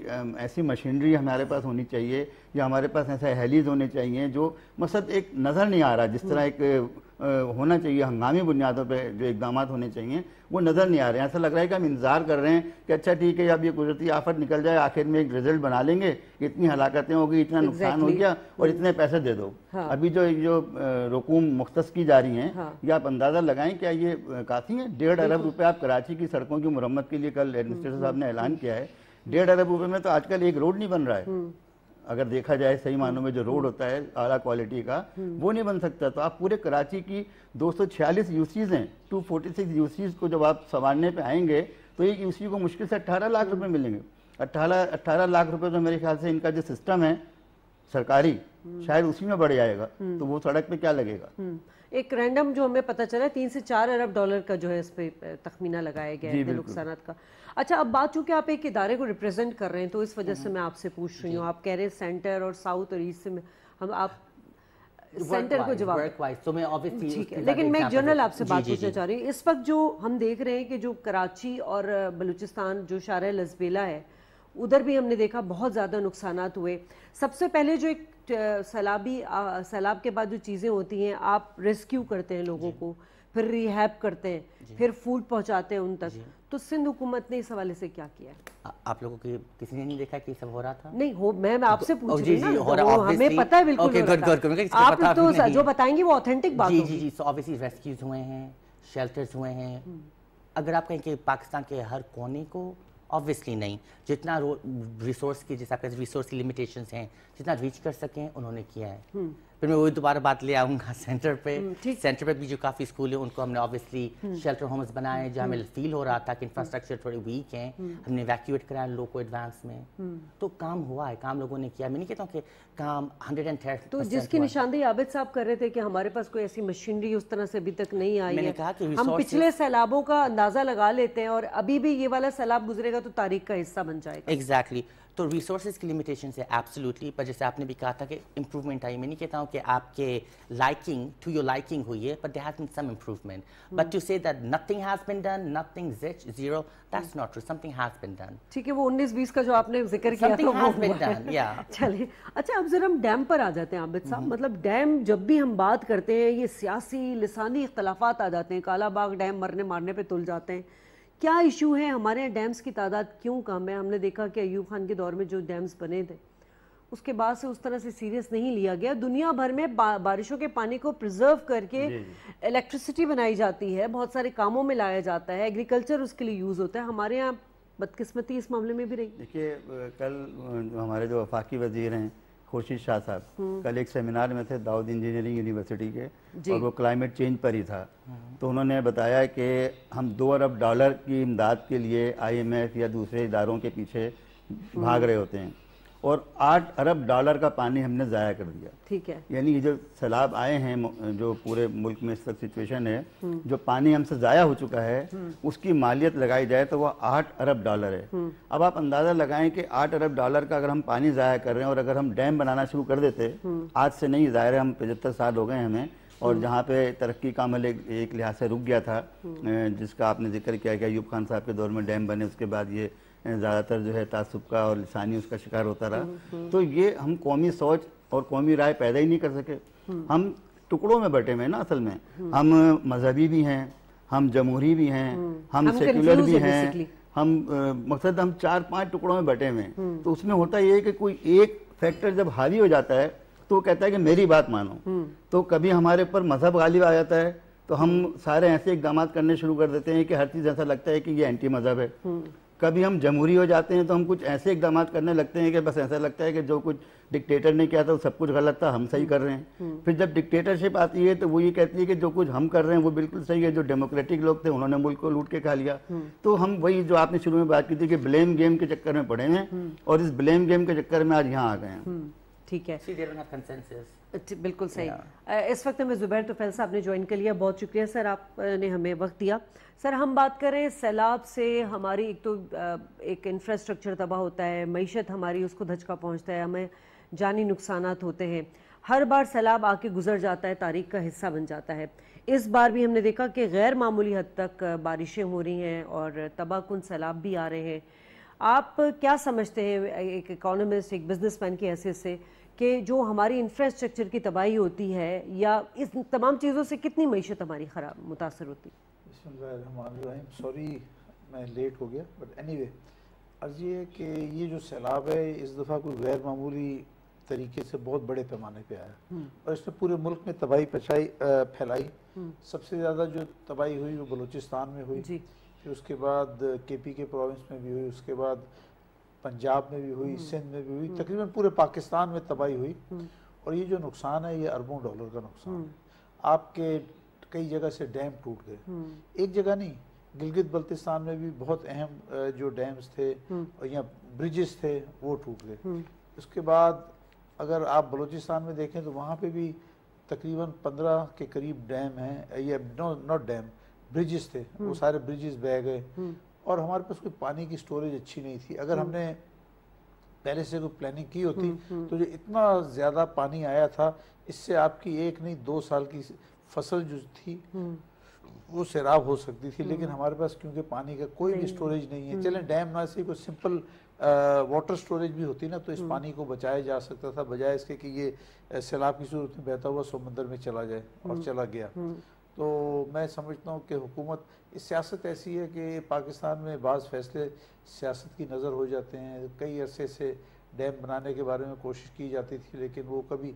ऐसी मशीनरी हमारे पास होनी चाहिए या हमारे पास ऐसे हेलीज होने चाहिए जो मकसद एक नज़र नहीं आ रहा जिस तरह एक होना चाहिए हंगामी बुनियादों पर जो इकदाम होने चाहिए वो नज़र नहीं आ रहे हैं ऐसा लग रहा है कि हम इंतज़ार कर रहे हैं कि अच्छा ठीक है अब ये कुदरती आफत निकल जाए आखिर में एक रिजल्ट बना लेंगे इतनी हलाकतें होगी इतना exactly. नुकसान हो गया और इतने hmm. पैसे दे दो हाँ। अभी जो जो रकूम मुख्त की जा रही हैं हाँ। ये आप अंदाज़ा लगाएं क्या ये काफ़ी है डेढ़ अरब रुपये आप कराची की सड़कों की मरम्मत के लिए कल एडमिनिस्ट्रेटर hmm, साहब hmm, ने ऐलान किया है डेढ़ अरब रुपये में तो आजकल एक रोड नहीं बन रहा है अगर देखा जाए सही हम्म। मानों में जो रोड हम्म। होता है आला क्वालिटी का हम्म। वो नहीं बन सकता तो आप पूरे कराची की 246 यूसीज हैं 246 यूसीज को जब आप संवारने पे आएंगे तो एक यूसी को मुश्किल से 18 लाख रुपए मिलेंगे 18 18 लाख रुपए तो मेरे ख्याल से इनका जो सिस्टम है सरकारी शायद उसी में बढ़ जाएगा तो वो सड़क पर क्या लगेगा एक रैंडम जो हमें पता चला है तीन से चार अरब डॉलर का जो है इस पर तखमीना लगाया गया है नुकसान का अच्छा अब बात चूँकि आप एक इदारे को रिप्रेजेंट कर रहे हैं तो इस वजह से हम्म। मैं आपसे पूछ रही हूँ आप कह रहे हैं सेंटर और साउथ और ईस्ट में हम आप सेंटर को जवाब तो मैं ऑब्वियसली लेकिन मैं जनरल आपसे बात पूछना चाह रही हूँ इस वक्त जो हम देख रहे हैं कि जो कराची और बलूचिस्तान जो शार लजबेला है उधर भी हमने देखा बहुत ज़्यादा नुकसान हुए सबसे पहले जो एक Uh, सैलाबी सैलाब के बाद जो चीज़ें होती हैं आप रेस्क्यू करते हैं लोगों को फिर रिहैप करते हैं फिर फूड पहुंचाते हैं उन तक तो सिंध हुकूमत ने इस हवाले से क्या किया आप लोगों की किसी ने नहीं देखा कि सब हो रहा था नहीं हो मैं, तो आपसे पूछ रही हूं तो हमें पता है बिल्कुल okay, good, good, good, आप तो जो बताएंगे वो ऑथेंटिक बात जी जी जी सो ऑब्वियसली रेस्क्यूज हुए हैं शेल्टर्स हुए हैं हम्म। अगर आप कहें कि पाकिस्तान के हर कोने को ऑब्वियसली नहीं जितना रिसोर्स की जिस आपके रिसोर्स की लिमिटेशंस हैं जितना रीच कर सकें उन्होंने किया है हम्म। फिर मैं वही दोबारा बात ले आऊंगा सेंटर पे सेंटर हम्म, पे भी जो काफ़ी स्कूल है उनको हमने ऑब्वियसली शेल्टर होम्स बनाए जहाँ हम्म। हमें फील हो रहा था कि इंफ्रास्ट्रक्चर थोड़े वीक हैं हम्म। हमने वैक्यूएट कराया लोग को एडवांस में तो काम हुआ है काम लोगों ने किया मैं नहीं कहता हूँ कि काम हंड्रेड एंड तो जिसकी निशानदेही आबिद साहब कर रहे थे कि हमारे पास कोई ऐसी मशीनरी उस तरह से अभी तक नहीं आई मैंने कहा कि हम पिछले सैलाबों का अंदाज़ा लगा लेते हैं और अभी भी ये वाला सैलाब गुजरेगा तो तारीख का हिस्सा बन जाएगा एग्जैक्टली तो रिसोर्स की लिमिटेशन है एब्सोल्युटली पर जैसे आपने भी कहा था कि इम्प्रूवमेंट आई मैं नहीं कहता हूँ कि आपके लाइकिंग टू योर लाइकिंग हुई है but there has been some improvement but to say that nothing has been done nothing zero that's not true something has been done ठीक है वो 19 20 का जो आपने जिक्र किया था वो बीन डन या चलिए अच्छा अब जरा हम डैम पर आ जाते हैं आबिद साहब mm-hmm. मतलब डैम जब भी हम बात करते हैं ये सियासी लसानी इख्तलाफात आ जाते हैं काला बाग डैम मरने मारने पर तुल जाते हैं क्या इशू है हमारे यहाँ डैम्स की तादाद क्यों कम है हमने देखा कि अयूब खान के दौर में जो डैम्स बने थे उसके बाद से उस तरह से सीरियस नहीं लिया गया दुनिया भर में बा, बारिशों के पानी को प्रिजर्व करके इलेक्ट्रिसिटी बनाई जाती है बहुत सारे कामों में लाया जाता है एग्रीकल्चर उसके लिए यूज़ होता है हमारे यहाँ बदकिस्मती इस मामले में भी रही देखिए कल हमारे जो वफाकी वजीर हैं खुर्शीद शाह साहब हम्म। कल एक सेमिनार में थे दाऊद इंजीनियरिंग यूनिवर्सिटी के और वो क्लाइमेट चेंज पर ही था हम्म। तो उन्होंने बताया कि हम दो अरब डॉलर की इमदाद के लिए आईएमएफ या दूसरे इदारों के पीछे भाग हम्म। रहे होते हैं और आठ अरब डॉलर का पानी हमने ज़ाया कर दिया ठीक है यानी ये जो सैलाब आए हैं जो पूरे मुल्क में इस वक्त सिचुएशन है हम्म। जो पानी हमसे ज़ाया हो चुका है हम्म। उसकी मालियत लगाई जाए तो वह आठ अरब डॉलर है हम्म। अब आप अंदाज़ा लगाएं कि आठ अरब डॉलर का अगर हम पानी ज़ाया कर रहे हैं और अगर हम डैम बनाना शुरू कर देते आज से नहीं ज़ाहिर है हम पचहत्तर साल हो गए हमें और जहाँ पे तरक्की का अमल एक, एक लिहाज से रुक गया था जिसका आपने जिक्र किया कि अयूब खान साहब के दौर में डैम बने उसके बाद ये ज़्यादातर जो है तासुब का और लसानी उसका शिकार होता रहा हम्म, हम्म। तो ये हम कौमी सोच और कौमी राय पैदा ही नहीं कर सके हम्म। हम टुकड़ों में बटे हुए ना असल में हम मजहबी भी हैं हम जमहूरी भी हैं हम सेकुलर भी हैं हम मकसद हम चार पांच टुकड़ों में बटे हुए हैं तो उसमें होता ये है कि कोई एक फैक्टर जब हावी हो जाता है तो वो कहता है कि मेरी बात मानो तो कभी हमारे ऊपर मजहब गालिब आ जाता है तो हम सारे ऐसे इकदाम करने शुरू कर देते हैं कि हर चीज़ ऐसा लगता है कि ये एंटी मजहब है कभी हम जमहूरी हो जाते हैं तो हम कुछ ऐसे इकदाम करने लगते हैं कि बस ऐसा लगता है कि जो कुछ डिक्टेटर ने किया था वो सब कुछ गलत था हम सही कर रहे हैं हम्म, हम्म। फिर जब डिक्टेटरशिप आती है तो वो ये कहती है कि जो कुछ हम कर रहे हैं वो बिल्कुल सही है जो डेमोक्रेटिक लोग थे उन्होंने मुल्क को लूट के खा लिया हम्म। तो हम वही जो आपने शुरू में बात की थी कि ब्लेम गेम के चक्कर में पड़े हैं और इस ब्लेम गेम के चक्कर में आज यहाँ आ गए हैं ठीक है बिल्कुल सही इस वक्त हमें ज़ुबैर तुफैल साहब ने ज्वाइन कर लिया बहुत शुक्रिया सर आपने हमें वक्त दिया सर हम बात करें सैलाब से हमारी एक तो एक इंफ्रास्ट्रक्चर तबाह होता है मीशत हमारी उसको धचका पहुंचता है हमें जानी नुकसान होते हैं हर बार सैलाब आके गुजर जाता है तारीख का हिस्सा बन जाता है इस बार भी हमने देखा कि गैर मामूली हद तक बारिशें हो रही हैं और तबाहकुन सैलाब भी आ रहे हैं आप क्या समझते हैं एक इकोनॉमिस्ट एक बिजनेसमैन की हैसियत से कि जो हमारी इंफ्रास्ट्रक्चर की तबाही होती है या इस तमाम चीज़ों से कितनी मीशत हमारी ख़राब मुतासर होती सॉरी मैं लेट हो गया बट एनी वे अर्ज ये कि ये जो सैलाब है इस दफ़ा कोई गैर मामूली तरीके से बहुत बड़े पैमाने पे आया हम्म। और इसने पूरे मुल्क में तबाही पचाई फैलाई हम्म। सबसे ज़्यादा जो तबाही हुई वो बलूचिस्तान में हुई फिर उसके बाद के पी के प्रोविंस में भी हुई उसके बाद पंजाब में भी हुई हम्म। सिंध में भी हुई हम्म। तकरीबन पूरे पाकिस्तान में तबाही हुई हम्म। और ये जो नुकसान है ये अरबों डॉलर का नुकसान है आपके कई जगह से डैम टूट गए एक जगह नहीं गिलगित बल्तिस्तान में भी बहुत अहम जो डैम्स थे और या ब्रिजेस थे वो टूट गए उसके बाद अगर आप बलूचिस्तान में देखें तो वहाँ पे भी तकरीबन पंद्रह के करीब डैम हैं या नॉट डैम ब्रिजेस थे वो सारे ब्रिजेस बह गए और हमारे पास कोई पानी की स्टोरेज अच्छी नहीं थी अगर हम्म। हमने पहले से कोई प्लानिंग की होती हम्म, हम्म। तो जो इतना ज़्यादा पानी आया था इससे आपकी एक नहीं दो साल की फसल जो थी वो शराब हो सकती थी लेकिन हमारे पास क्योंकि पानी का कोई भी स्टोरेज नहीं है चले डैम ना से कोई सिंपल वाटर स्टोरेज भी होती ना तो इस पानी को बचाया जा सकता था बजाय इसके कि ये सैलाब की सूरत में बहता हुआ समुद्र में चला जाए और चला गया तो मैं समझता हूँ कि हुकूमत सियासत ऐसी है कि पाकिस्तान में बाज़ फैसले सियासत की नज़र हो जाते हैं कई अरसे से डैम बनाने के बारे में कोशिश की जाती थी लेकिन वो कभी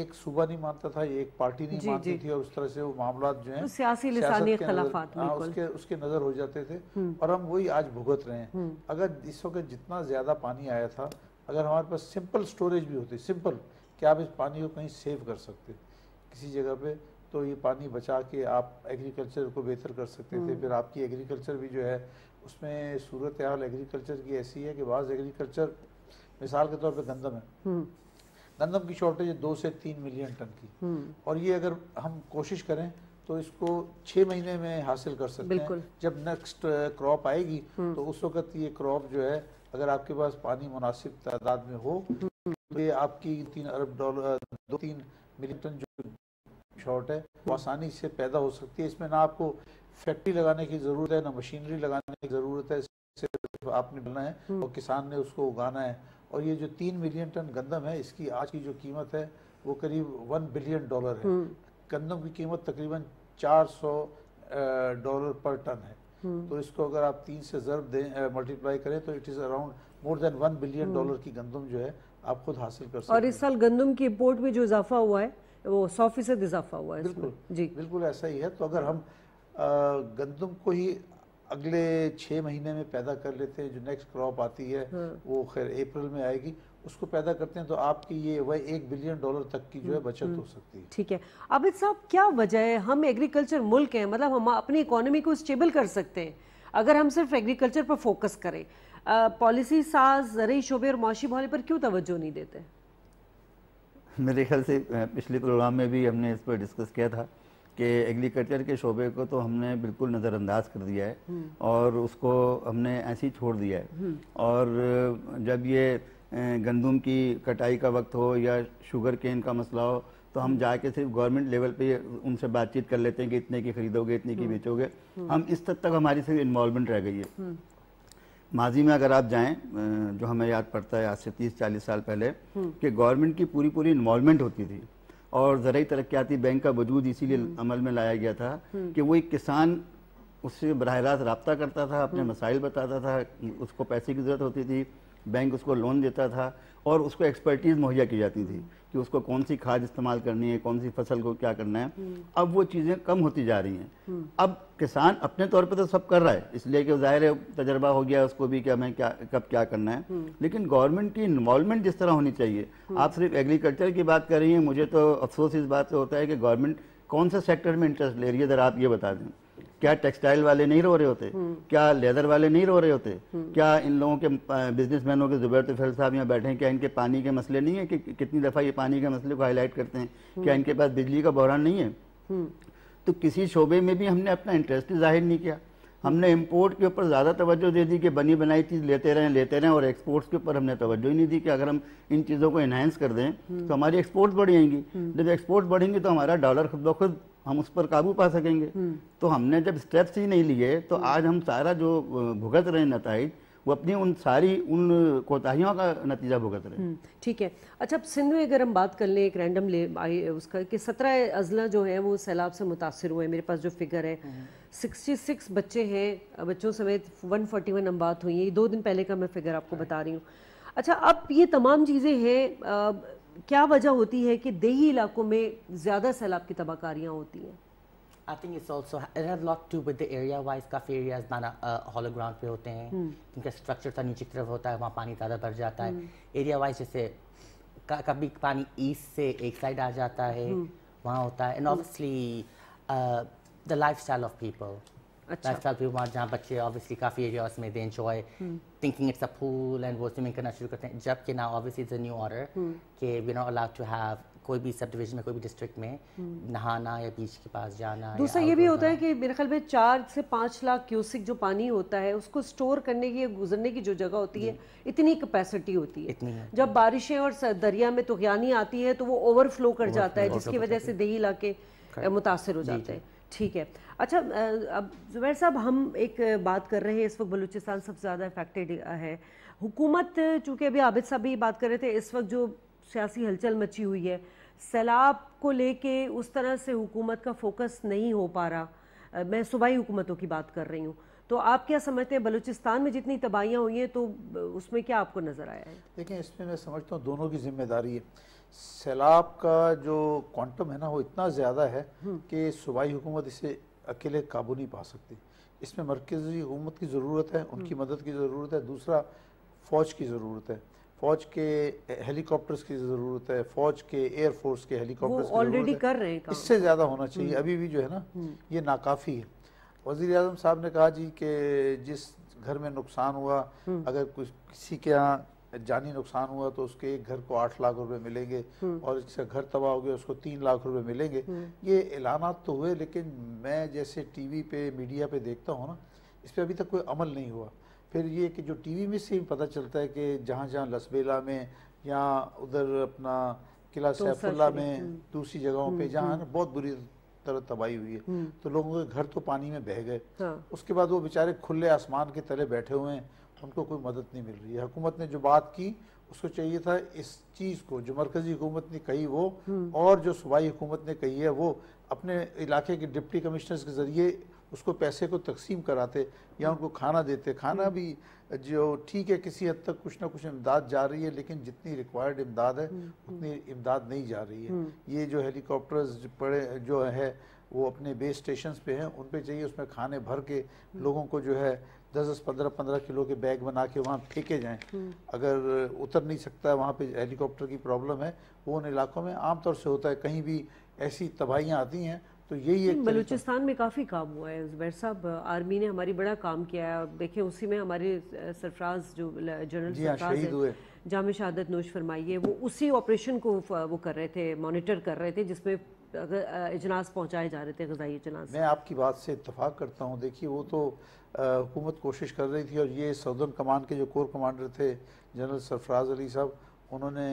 एक सूबा नहीं मानता था एक पार्टी नहीं जी, मानती जी। थी और उस तरह से वो मामला जो है सियासी लिसानी हाँ, उसके उसके नज़र हो जाते थे और हम वही आज भुगत रहे हैं अगर इस वक्त जितना ज़्यादा पानी आया था अगर हमारे पास सिंपल स्टोरेज भी होती सिंपल कि आप इस पानी को कहीं सेव कर सकते किसी जगह पर तो ये पानी बचा के आप एग्रीकल्चर को बेहतर कर सकते थे हम्म। फिर आपकी एग्रीकल्चर भी जो है उसमें सूरत हाल एग्रीकल्चर की ऐसी है कि बाज़ एग्रीकल्चर मिसाल के तौर पर गंदम है हम्म। गंदम की शॉर्टेज है दो से तीन मिलियन टन की हम्म। और ये अगर हम कोशिश करें तो इसको छः महीने में हासिल कर सकते हैं जब नेक्स्ट क्रॉप आएगी तो उस वक्त ये क्रॉप जो है अगर आपके पास पानी मुनासिब तादाद में हो तो ये आपकी तीन अरब डॉलर दो तीन मिलियन टन जो शॉर्ट है वो आसानी से पैदा हो सकती है इसमें ना आपको फैक्ट्री लगाने की ज़रूरत है ना मशीनरी लगाने की ज़रूरत है सिर्फ आपने बनना है हम्म। और किसान ने उसको उगाना है और ये जो तीन मिलियन टन गंदम है इसकी आज की जो कीमत है वो करीब वन बिलियन डॉलर है हम्म। गंदम की कीमत तकरीबन चार सौ डॉलर पर टन है हम्म। तो इसको अगर आप तीन से ज़रब दें मल्टीप्लाई करें तो it is around more than one billion dollar की गंदम जो है आप खुद हासिल कर सकते और इस साल गंदम की इम्पोर्ट में जो इजाफा हुआ है वो सौ फीसद इजाफा हुआ है बिल्कुल जी बिल्कुल ऐसा ही है तो अगर हम गंदम को ही अगले छः महीने में पैदा कर लेते हैं जो नेक्स्ट क्रॉप आती है हाँ। वो खैर अप्रैल में आएगी उसको पैदा करते हैं तो आपकी ये वह एक बिलियन डॉलर तक की जो है हम्म, बचत हम्म। हो सकती है ठीक है अबिद साहब क्या वजह है हम एग्रीकल्चर मुल्क हैं मतलब हम अपनी इकोनॉमी को स्टेबल कर सकते हैं अगर हम सिर्फ एग्रीकल्चर पर फोकस करें पॉलिसी साज जरिए शोबे और माशी माहौल पर क्यों तवज्जो नहीं देते हैं मेरे ख्याल से पिछले प्रोग्राम में भी हमने इस पर डिस्कस किया था कि एग्रीकल्चर के शोबे को तो हमने बिल्कुल नज़रअंदाज कर दिया है हम्म। और उसको हमने ऐसे ही छोड़ दिया है हम्म। और जब ये गंदम की कटाई का वक्त हो या शुगर केन का मसला हो तो हम हम्म। जाके सिर्फ गवर्नमेंट लेवल पे उनसे बातचीत कर लेते हैं कि इतने की खरीदोगे इतने की बेचोगे हम इस हद तक हमारी सिर्फ इन्वॉल्वमेंट रह गई है माजी में अगर आप जाएं जो हमें याद पड़ता है आज से तीस चालीस साल पहले हम्म। कि गवर्नमेंट की पूरी पूरी इन्वॉल्वमेंट होती थी और ज़रूरी तरक्याती बैंक का वजूद इसीलिए हम्म। अमल में लाया गया था हम्म। कि वो एक किसान उससे बरह रास्त रबता करता था अपने मसाइल बताता था उसको पैसे की ज़रूरत होती थी बैंक उसको लोन देता था और उसको एक्सपर्टीज़ मुहैया की जाती थी कि उसको कौन सी खाद इस्तेमाल करनी है कौन सी फसल को क्या करना है हम्म। अब वो चीज़ें कम होती जा रही हैं हम्म। अब किसान अपने तौर पर तो सब कर रहा है इसलिए कि ज़ाहिर है तजर्बा हो गया उसको भी कि हमें क्या कब क्या करना है हम्म। लेकिन गवर्नमेंट की इन्वॉल्वमेंट जिस तरह होनी चाहिए आप सिर्फ एग्रीकल्चर की बात कर रही हैं मुझे तो अफसोस इस बात से होता है कि गवर्नमेंट कौन से सेक्टर में इंटरेस्ट ले रही है ज़रा आप ये बता दें क्या टेक्सटाइल वाले नहीं रो रहे होते हम्म। क्या लेदर वाले नहीं रो रहे होते हम्म। क्या इन लोगों के बिजनेसमैनों के जुबैर तफेल साहब यहाँ बैठे हैं क्या इनके पानी के मसले नहीं है कि कितनी दफ़ा ये पानी के मसले को हाईलाइट करते हैं हम्म। क्या इनके पास बिजली का बहरान नहीं है तो किसी शोबे में भी हमने अपना इंटरेस्ट जाहिर नहीं किया हमने इम्पोर्ट के ऊपर ज़्यादा तवज्जो दे दी कि बनी बनाई चीज़ लेते रहें लेते रहें और एक्सपोर्ट्स के ऊपर हमने तवज्जो ही नहीं दी कि अगर हम इन चीज़ों को इन्हेंस कर दें तो हमारी एक्सपोर्ट्स बढ़ जाएंगी जब एक्सपोर्ट्स बढ़ेंगी तो हमारा डॉलर खुद ब खुद हम उस पर काबू पा सकेंगे हम्म। तो हमने जब स्टेप्स ही नहीं लिए तो हम्म। आज हम सारा जो भुगत रहे नतज वो अपनी उन सारी उन कोताहियों का नतीजा भुगत रहे हम्म, ठीक है अच्छा अब सिंध में अगर हम बात कर लें एक रैंडम ले आई उसका कि सत्रह अजला जो है वो सैलाब से मुतासर हुए मेरे पास जो फिगर है सिक्सटी सिक्स बच्चे हैं बच्चों समेत वन फोर्टी वन अम्बात हुई हैं दो दिन पहले का मैं फिगर आपको बता रही हूँ अच्छा अब ये तमाम चीज़ें हैं क्या वजह होती है कि देही इलाकों में ज़्यादा सैलाब की तबाहकारियाँ होती हैं I think it's also it has lot to with the area wise काफ़ी एरियाज माना हॉलो ग्राउंड पे होते हैं हम्म। क्योंकि स्ट्रक्चर था नीचे की तरफ होता है वहाँ पानी ज़्यादा भर जाता है एरिया हम्म। वाइज जैसे कभी पानी ईस्ट से एक साइड आ जाता है हम्म। वहाँ होता है and obviously the lifestyle of people अच्छा. lifestyle भी वहाँ जहाँ बच्चे ऑब्वियसली काफ़ी एरियाज में they enjoy thinking it's a pool and वो स्विमिंग करना शुरू करते हैं जबकि ना obviously is a new order के we not allowed to have कोई भी सब डिविजन में कोई भी डिस्ट्रिक्ट में हम्म। नहाना या बीच के पास जाना दूसरा ये भी होता है कि मेरे ख्याल में चार से पाँच लाख क्यूसिक जो पानी होता है उसको स्टोर करने की गुजरने की जो जगह होती है इतनी कैपेसिटी होती है इतनी है। जब बारिशें और दरिया में तुगयानी आती है तो वो ओवरफ्लो कर जाता है जिसकी वजह से दही इलाके मुतासर हो जाते हैं ठीक है अच्छा अब जुबैर साहब हम एक बात कर रहे हैं इस वक्त बलूचिस्तान सबसे ज़्यादा अफेक्टेड है हुकूमत चूँकि अभी आबिद साहब भी बात कर रहे थे इस वक्त जो सियासी हलचल मची हुई है सैलाब को लेके उस तरह से हुकूमत का फोकस नहीं हो पा रहा मैं सूबाई हुकूमतों की बात कर रही हूँ तो आप क्या समझते हैं बलूचिस्तान में जितनी तबाहियाँ हुई हैं तो उसमें क्या आपको नज़र आया है देखिए इसमें मैं समझता हूँ दोनों की जिम्मेदारी है सैलाब का जो क्वांटम है ना वो इतना ज़्यादा है हम्म। कि सूबाई हुकूमत इसे अकेले काबू नहीं पा सकती इसमें मरकज़ी हुकूमत की ज़रूरत है उनकी हम्म। मदद की ज़रूरत है दूसरा फ़ौज की ज़रूरत है फौज के हेलीकॉप्टर्स की ज़रूरत है फौज के एयरफोर्स के हेलीकॉप्टर्स ऑलरेडी कर रहे हैं इससे ज़्यादा होना चाहिए हम्म। अभी भी जो है ना ये नाकाफ़ी है वजीर अजम साहब ने कहा जी कि जिस घर में नुकसान हुआ अगर कुछ किसी के यहाँ जानी नुकसान हुआ तो उसके एक घर को आठ लाख रुपए मिलेंगे हम्म। और इससे घर तबाह हो गया उसको तीन लाख रुपए मिलेंगे हम्म। ये ऐलानात तो हुए लेकिन मैं जैसे टीवी पे मीडिया पे देखता हूँ ना इस पर अभी तक कोई अमल नहीं हुआ फिर ये कि जो टीवी में से ही पता चलता है कि जहाँ जहाँ लसबेला में या उधर अपना किला सैफुल्ला में हम्म। दूसरी जगहों पर जहाँ ना बहुत बुरी तरह तबाही हुई है तो लोगों के घर तो पानी में बह गए हाँ। उसके बाद वो बेचारे खुले आसमान के तले बैठे हुए हैं उनको कोई मदद नहीं मिल रही है हुकूमत ने जो बात की उसको चाहिए था इस चीज़ को जो मरकजी हुकूमत ने कही वो हम्म। और जो सूबाई हुकूमत ने कही है वो अपने इलाके के डिप्टी कमिश्नर्स के ज़रिए उसको पैसे को तकसीम कराते या उनको खाना देते खाना हम्म। भी जो ठीक है किसी हद तक कुछ ना कुछ इमदाद जा रही है लेकिन जितनी रिक्वायर्ड इमदाद है हम्म, उतनी इमदाद नहीं जा रही है ये जो हेलीकॉप्टर्स पड़े जो है वो अपने बेस स्टेशन पे हैं उन पे चाहिए उसमें खाने भर के लोगों को जो है दस दस पंद्रह पंद्रह किलो के बैग बना के वहाँ फेंके जाएं हम्म। अगर उतर नहीं सकता है वहाँ पे हेलीकॉप्टर की प्रॉब्लम है वो उन इलाकों में आमतौर से होता है कहीं भी ऐसी तबाहियाँ आती हैं तो यही है बलूचिस्तान में काफ़ी काम हुआ है जुबैर साहब आर्मी ने हमारी बड़ा काम किया है देखिए उसी में हमारे सरफराज जो जनरल हाँ, शहीद हुए जाम शहादत नोश फरमाइए वो उसी ऑपरेशन को वो कर रहे थे मॉनिटर कर रहे थे जिसमें इजलास पहुँचाए जा रहे थे गजाई इजलास मैं आपकी बात से इतफाक़ करता हूँ देखिए वो तो हुकूमत कोशिश कर रही थी और ये सदर्न कमान के जो कोर कमांडर थे जनरल सरफराज अली साहब उन्होंने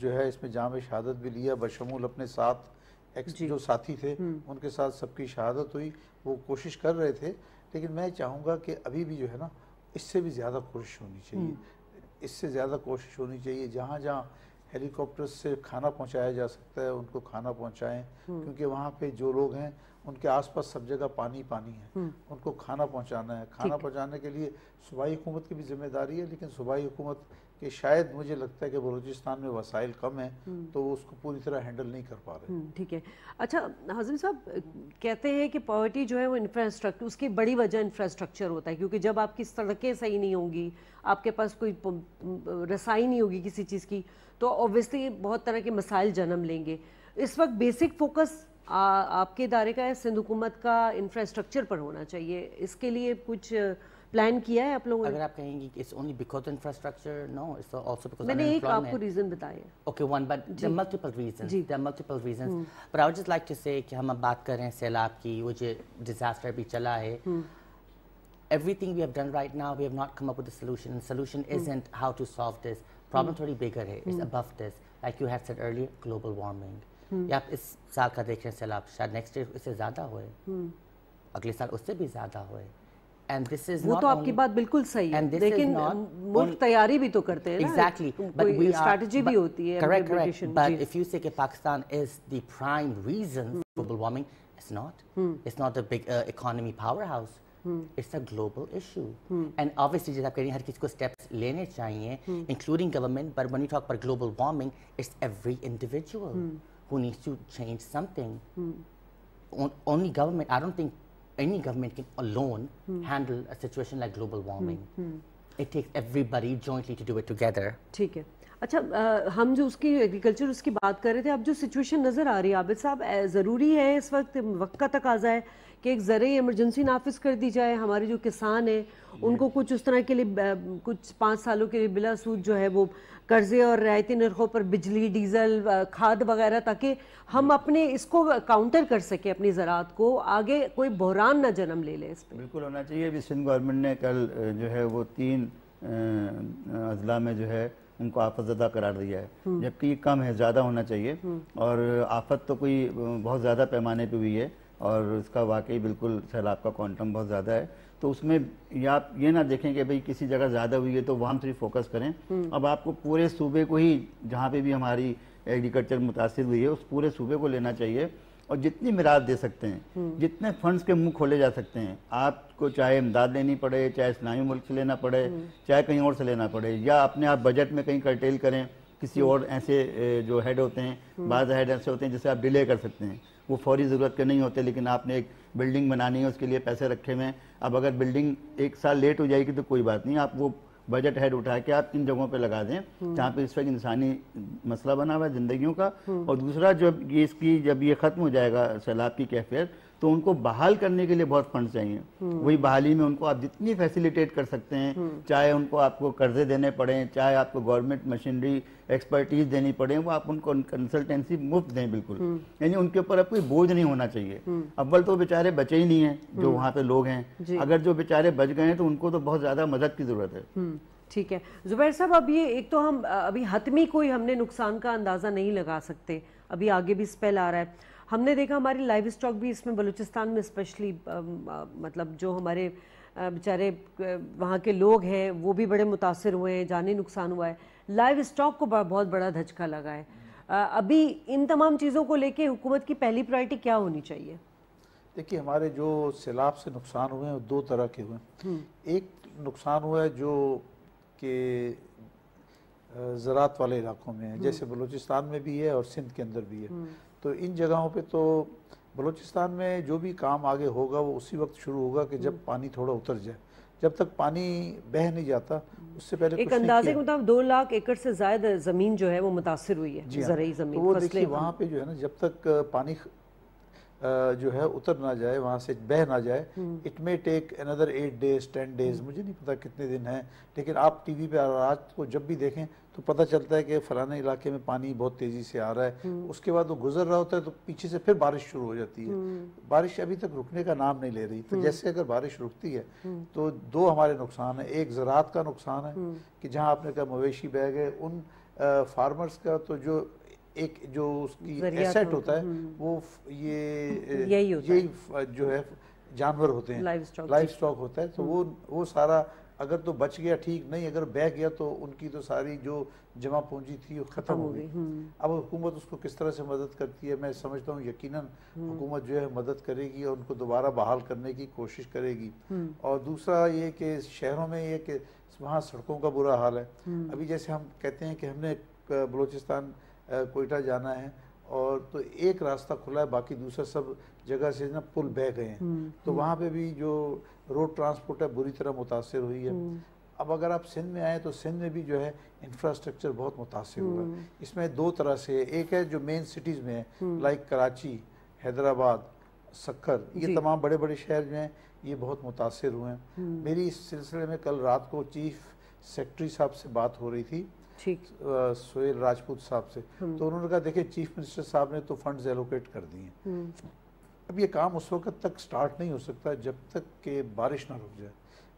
जो है इसमें जाम शहादत भी लिया बशमूल अपने साथ एक्स जो साथी थे हम्म। उनके साथ सबकी शहादत हुई वो कोशिश कर रहे थे लेकिन मैं चाहूँगा कि अभी भी जो है ना इससे भी ज़्यादा कोशिश होनी चाहिए हम्म। इससे ज़्यादा कोशिश होनी चाहिए जहाँ जहाँ हेलीकॉप्टर से खाना पहुंचाया जा सकता है उनको खाना पहुंचाएं हम्म। क्योंकि वहाँ पे जो लोग हैं उनके आसपास सब जगह पानी पानी है हम्म। उनको खाना पहुंचाना है खाना पहुंचाने के लिए सूबाई हुकूमत की भी जिम्मेदारी है लेकिन सूबाई हुकूमत कि शायद मुझे लगता है कि बलूचिस्तान में वसाइल कम है हम्म। तो वो उसको पूरी तरह हैंडल नहीं कर पा रहे हम्म, ठीक है अच्छा हाजिम साहब कहते हैं कि पॉवर्टी जो है वो इंफ्रास्ट्रक्चर उसकी बड़ी वजह इंफ्रास्ट्रक्चर होता है क्योंकि जब आपकी सड़कें सही नहीं होंगी आपके पास कोई रसाई नहीं होगी किसी चीज़ की तो ऑब्वियसली बहुत तरह के मसाइल जन्म लेंगे इस वक्त बेसिक फोकस आपके इदारे का सिंध हुकूमत का इंफ्रास्ट्रक्चर पर होना चाहिए इसके लिए कुछ प्लान किया है आप लोगों ने अगर आप कहेंगे कि it's only because infrastructure no it's also because मैंने एक आपको रीजन बताया okay one but there multiple reasons there are multiple reasons but I would just like to say कि हम बात कर रहे हैं सैलाब की वो जो डिजास्टर भी चला है everything we have done right now we have not come up with a solution solution. And solution mm. isn't how to solve हम्म। थोड़ी बिगर है. It's above this like you have said earlier global warming या आप इस साल का देख रहे हैं सैलाब शायद नेक्स्ट ईयर इससे ज़्यादा होए हम्म। अगले साल उससे भी ज़्यादा होए एंड दिस इज वो तो आपकी बात बिल्कुल सही है लेकिन मुल्क तैयारी भी तो करते हैं एग्जैक्टली बट स्ट्रेटजी भी होती है correct correct but if you say कि Pakistan is the prime reason global warming it's not it's not a big economy powerhouse it's a global issue and obviously जैसे कह रही हर किसी को स्टेप्स लेने चाहिए including government but when you talk पर global warming it's every individual who needs to change something only government I don't think any government can alone hmm. handle a situation like global hmm, warming. Hmm. Hmm. It takes everybody jointly to do it together. ठीक है अच्छा आ, हम जो उसकी agriculture उसकी बात कर रहे थे अब जो सिचुएशन नज़र आ रही है आबिद साहब ज़रूरी है इस वक्त वक्त का आ जाए कि एक ज़रूरी इमरजेंसी नाफिज कर दी जाए हमारे जो किसान हैं उनको कुछ उस तरह के लिए कुछ पाँच सालों के लिए बिला सूद जो है वो कर्ज़े और रियायती नरखों पर बिजली डीजल खाद वगैरह ताकि हम अपने इसको काउंटर कर सकें अपनी ज़रात को आगे कोई बहरान ना जन्म ले ले इस पर बिल्कुल होना चाहिए अभी सिंध गवर्नमेंट ने कल जो है वो तीन अजला में जो है उनको आफत ज़्यादा करार दिया है हम्म। जबकि ये कम है ज़्यादा होना चाहिए हम्म। और आफत तो कोई बहुत ज़्यादा पैमाने पर हुई है और इसका वाकई बिल्कुल सैलाब का क्वांटम बहुत ज़्यादा है तो उसमें आप ये ना देखें कि भाई किसी जगह ज़्यादा हुई है तो वहाँ से फोकस करें हम्म। अब आपको पूरे सूबे को ही जहाँ पे भी हमारी एग्रीकल्चर मुतासर हुई है उस पूरे सूबे को लेना चाहिए और जितनी मिराज दे सकते हैं हम्म। जितने फंड्स के मुंह खोले जा सकते हैं आपको चाहे इमदाद लेनी पड़े चाहे इस्लामी मुल्क से लेना पड़े हम्म। चाहे कहीं और से लेना पड़े या अपने आप बजट में कहीं कर्टेल करें किसी और ऐसे जो हेड होते हैं बाज हेड ऐसे होते हैं जिसे आप डिले कर सकते हैं वो फौरी ज़रूरत के नहीं होते लेकिन आपने एक बिल्डिंग बनानी है उसके लिए पैसे रखे हुए हैं अब अगर बिल्डिंग एक साल लेट हो जाएगी तो कोई बात नहीं आप वो बजट हेड उठा के आप इन जगहों पे लगा दें हम्म। जहाँ पे इस वक्त इंसानी मसला बना हुआ है जिंदगियों का हम्म। और दूसरा जब ये इसकी जब ये ख़त्म हो जाएगा सैलाब की कैफियत तो उनको बहाल करने के लिए बहुत फंड चाहिए हम्म। वही बहाली में उनको आप जितनी फैसिलिटेट कर सकते हैं हम्म। चाहे उनको आपको कर्जे देने पड़े चाहे आपको गवर्नमेंट मशीनरी एक्सपर्टीज देनी पड़े वो आप उनको कंसल्टेंसी मुफ्त दें बिल्कुल हम्म। यानी उनके ऊपर अब कोई बोझ नहीं होना चाहिए अव्वल तो बेचारे बचे ही नहीं है जो वहाँ पे लोग हैं अगर जो बेचारे बच गए हैं तो उनको तो बहुत ज़्यादा मदद की ज़रूरत है ठीक है जुबैर साहब अब ये एक तो हम अभी हतमी कोई हमने नुकसान का अंदाज़ा नहीं लगा सकते अभी आगे भी स्पेल आ रहा है हमने देखा हमारी लाइव स्टॉक भी इसमें बलूचिस्तान में स्पेशली um, uh, मतलब जो हमारे uh, बेचारे uh, वहाँ के लोग हैं वो भी बड़े मुतासर हुए हैं जानी नुकसान हुआ है लाइव स्टॉक को बहुत बड़ा धचका लगा है अभी इन तमाम चीज़ों को लेके हुकूमत की पहली प्रायोरिटी क्या होनी चाहिए देखिए हमारे जो सैलाब से नुकसान हुए हैं दो तरह के हुए हैं हम्म। एक नुकसान हुआ है जो कि ज़रात वाले इलाकों में है हम्म। जैसे बलूचिस्तान में भी है और सिंध के अंदर भी है हम्म। तो इन जगहों पे तो बलूचिस्तान में जो भी काम आगे होगा वो उसी वक्त शुरू होगा कि जब हम्म। पानी थोड़ा उतर जाए जब तक पानी बह नहीं जाता हम्म। उससे पहले एक अंदाजे के मुताबिक दो लाख एकड़ से ज्यादा जमीन जो है वो मुतासर हुई है जी हाँ। जमीन तो वो देखिए वहाँ पे जो है ना जब तक पानी जो है उतर ना जाए वहाँ से बह ना जाए it may take another eight days ten days मुझे नहीं पता कितने दिन हैं लेकिन आप टीवी पे रात को जब भी देखें तो पता चलता है कि फलाने इलाके में पानी बहुत तेज़ी से आ रहा है हम्म। उसके बाद वो गुजर रहा होता है तो पीछे से फिर बारिश शुरू हो जाती है हम्म। बारिश अभी तक रुकने का नाम नहीं ले रही तो हम्म। जैसे अगर बारिश रुकती है तो दो हमारे नुकसान है एक ज़रात का नुकसान है कि जहाँ आपने कहा मवेशी बह गए उन फार्मर्स का तो जो एक जो उसकी एसेट तो- होता है हम्म। वो ये यही, जो है जानवर होते हैं लाइफ स्टॉक होता है तो हम्म। वो वो सारा अगर तो बच गया ठीक नहीं अगर बह गया तो उनकी तो सारी जो जमा पूंजी थी वो खत्म हो गई हम्म। अब हुकूमत उसको किस तरह से मदद करती है मैं समझता हूँ यकीनन हुकूमत जो है मदद करेगी और उनको दोबारा बहाल करने की कोशिश करेगी और दूसरा ये कि शहरों में ये कि वहाँ सड़कों का बुरा हाल है अभी जैसे हम कहते हैं कि हमने बलूचिस्तान कोयटा जाना है और तो एक रास्ता खुला है बाकी दूसरा सब जगह से ना पुल बह गए हैं हम्म, तो हम्म। वहाँ पे भी जो रोड ट्रांसपोर्ट है बुरी तरह मुतासर हुई है हम्म। अब अगर आप सिंध में आए तो सिंध में भी जो है इंफ्रास्ट्रक्चर बहुत मुतासर हुआ है इसमें दो तरह से एक है जो मेन सिटीज़ में है लाइक कराची हैदराबाद सक्कर ये तमाम बड़े बड़े शहर जो हैं ये बहुत मुतासर हुए हैं मेरी इस सिलसिले में कल रात को चीफ सेक्रेटरी साहब से बात हो रही थी ठीक राजपूत साहब से हम्म। तो उन्होंने कहा देखिए चीफ मिनिस्टर साहब ने तो फंड्स एलोकेट कर दिए हम्म। अब ये काम उस वक्त तक स्टार्ट नहीं हो सकता जब तक के बारिश ना रुक जाए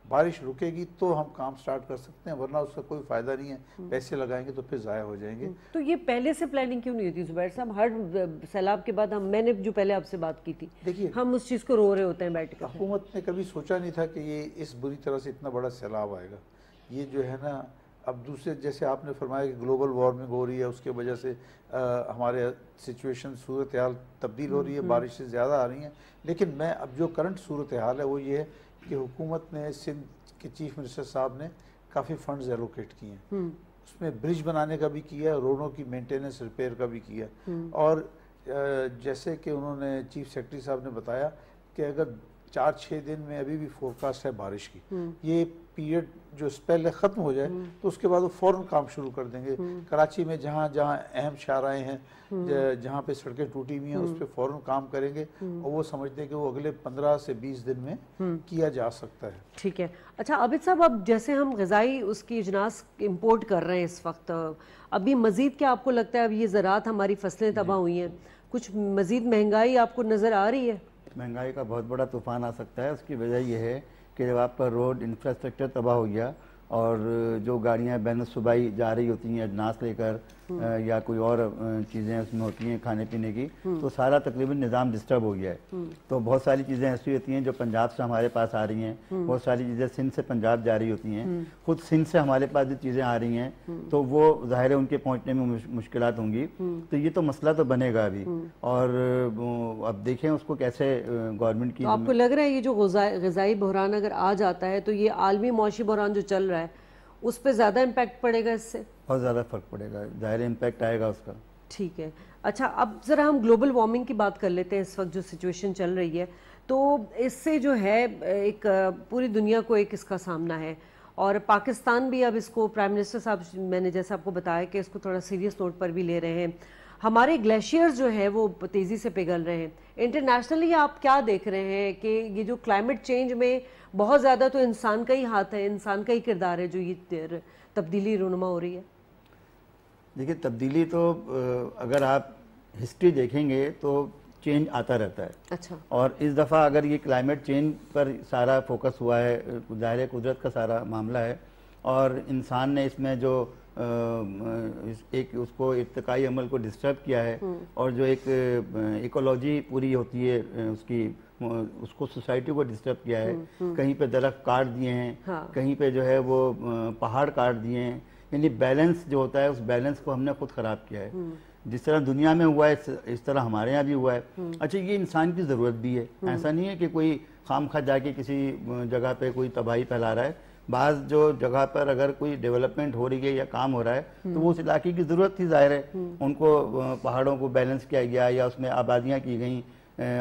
बारिश रुकेगी तो हम काम स्टार्ट कर सकते हैं वरना उसका कोई फायदा नहीं है हम्म। पैसे लगाएंगे तो फिर ज़ाया हो जाएंगे तो ये पहले से प्लानिंग क्यों नहीं होती जुबैर साहब हर सैलाब के बाद हम मैंने जो पहले आपसे बात की थी देखिए हम उस चीज़ को रो रहे होते हैं बैठ कर हुकूमत ने कभी सोचा नहीं था कि ये इस बुरी तरह से इतना बड़ा सैलाब आएगा ये जो है ना अब दूसरे जैसे आपने फरमाया कि ग्लोबल वार्मिंग हो रही है उसके वजह से आ, हमारे सिचुएशन सूरत हाल तब्दील हो रही है हम्म, हम्म। बारिशें ज़्यादा आ रही हैं लेकिन मैं अब जो करंट सूरत हाल है वो ये है कि हुकूमत ने सिंध के चीफ मिनिस्टर साहब ने काफ़ी फंड्स एलोकेट किए हैं हम्म। उसमें ब्रिज बनाने का भी किया रोडों की मेंटेनेंस रिपेयर का भी किया और जैसे कि उन्होंने चीफ सेक्रेटरी साहब ने बताया कि अगर चार छः दिन में अभी भी फोरकास्ट है बारिश की हम्म। ये पीरियड जो स्पेल है ख़त्म हो जाए हम्म। तो उसके बाद वो फ़ौर काम शुरू कर देंगे हम्म। कराची में जहाँ जहाँ अहम शाहराएँ हैं जहाँ पे सड़कें टूटी हुई हैं उस पर फ़ौर काम करेंगे और वो समझते हैं कि वो अगले पंद्रह से बीस दिन में किया जा सकता है ठीक है अच्छा अबिद साहब अब जैसे हम गजाई उसकी इजनास इम्पोर्ट कर रहे हैं इस वक्त अभी मज़ीद क्या आपको लगता है अब ये ज़रात हमारी फसलें तबाह हुई हैं कुछ मज़ीद महंगाई आपको नज़र आ रही है महंगाई का बहुत बड़ा तूफान आ सकता है उसकी वजह यह है कि जब आपका रोड इंफ्रास्ट्रक्चर तबाह हो गया और जो गाड़ियाँ बहन सुबह जा रही होती हैं अजनास लेकर हम्म। या कोई और चीज़ें उसमें होती हैं खाने पीने की हम्म। तो सारा तकरीबन निज़ाम डिस्टर्ब हो गया है हम्म। तो बहुत सारी चीज़ें ऐसी होती हैं जो पंजाब से हमारे पास आ रही हैं बहुत सारी चीज़ें सिंध से पंजाब जा रही होती हैं खुद सिंध से हमारे पास जो चीज़ें आ रही हैं तो वो ज़ाहिर है उनके पहुँचने में मुश्किल होंगी तो ये तो मसला तो बनेगा अभी और अब देखें उसको कैसे गवर्नमेंट की तो आपको लग रहा है ये जो गजाई बहरान अगर आ जाता है तो ये आलमी मुशी बहरान जो चल रहा है उस पर ज़्यादा इम्पैक्ट पड़ेगा इससे बहुत ज़्यादा फर्क पड़ेगा ज़ाहिर इम्पैक्ट आएगा उसका ठीक है अच्छा अब ज़रा हम ग्लोबल वार्मिंग की बात कर लेते हैं इस वक्त जो सिचुएशन चल रही है तो इससे जो है एक पूरी दुनिया को एक इसका सामना है और पाकिस्तान भी अब इसको प्राइम मिनिस्टर साहब मैंने जैसा आपको बताया कि इसको थोड़ा सीरियस नोट पर भी ले रहे हैं हमारे ग्लेशियर्स जो है वो तेज़ी से पिघल रहे हैं इंटरनेशनली आप क्या देख रहे हैं कि ये जो क्लाइमेट चेंज में बहुत ज़्यादा तो इंसान का ही हाथ है इंसान का ही किरदार है जो ये तब्दीली रुनमा हो रही है देखिए तब्दीली तो अगर आप हिस्ट्री देखेंगे तो चेंज आता रहता है अच्छा और इस दफ़ा अगर ये क्लाइमेट चेंज पर सारा फोकस हुआ है ज़ाहिर कुदरत का सारा मामला है और इंसान ने इसमें जो एक उसको इरतकई अमल को डिस्टर्ब किया है हम्म। और जो एक इकोलॉजी पूरी होती है उसकी उसको सोसाइटी को डिस्टर्ब किया है हम्म, हम्म। कहीं पे दरख्त काट दिए हैं हाँ। कहीं पे जो है वो पहाड़ काट दिए हैं यानी बैलेंस जो होता है उस बैलेंस को हमने खुद ख़राब किया है जिस तरह दुनिया में हुआ है इस तरह हमारे यहाँ भी हुआ है अच्छा ये इंसान की ज़रूरत भी है ऐसा नहीं है कि कोई खाम खा जाके किसी जगह पे कोई तबाही फैला रहा है बाज जो जगह पर अगर कोई डेवलपमेंट हो रही है या काम हो रहा है तो वो उस इलाके की ज़रूरत थी ज़ाहिर है हम्म। उनको पहाड़ों को बैलेंस किया गया या उसमें आबादियाँ की गई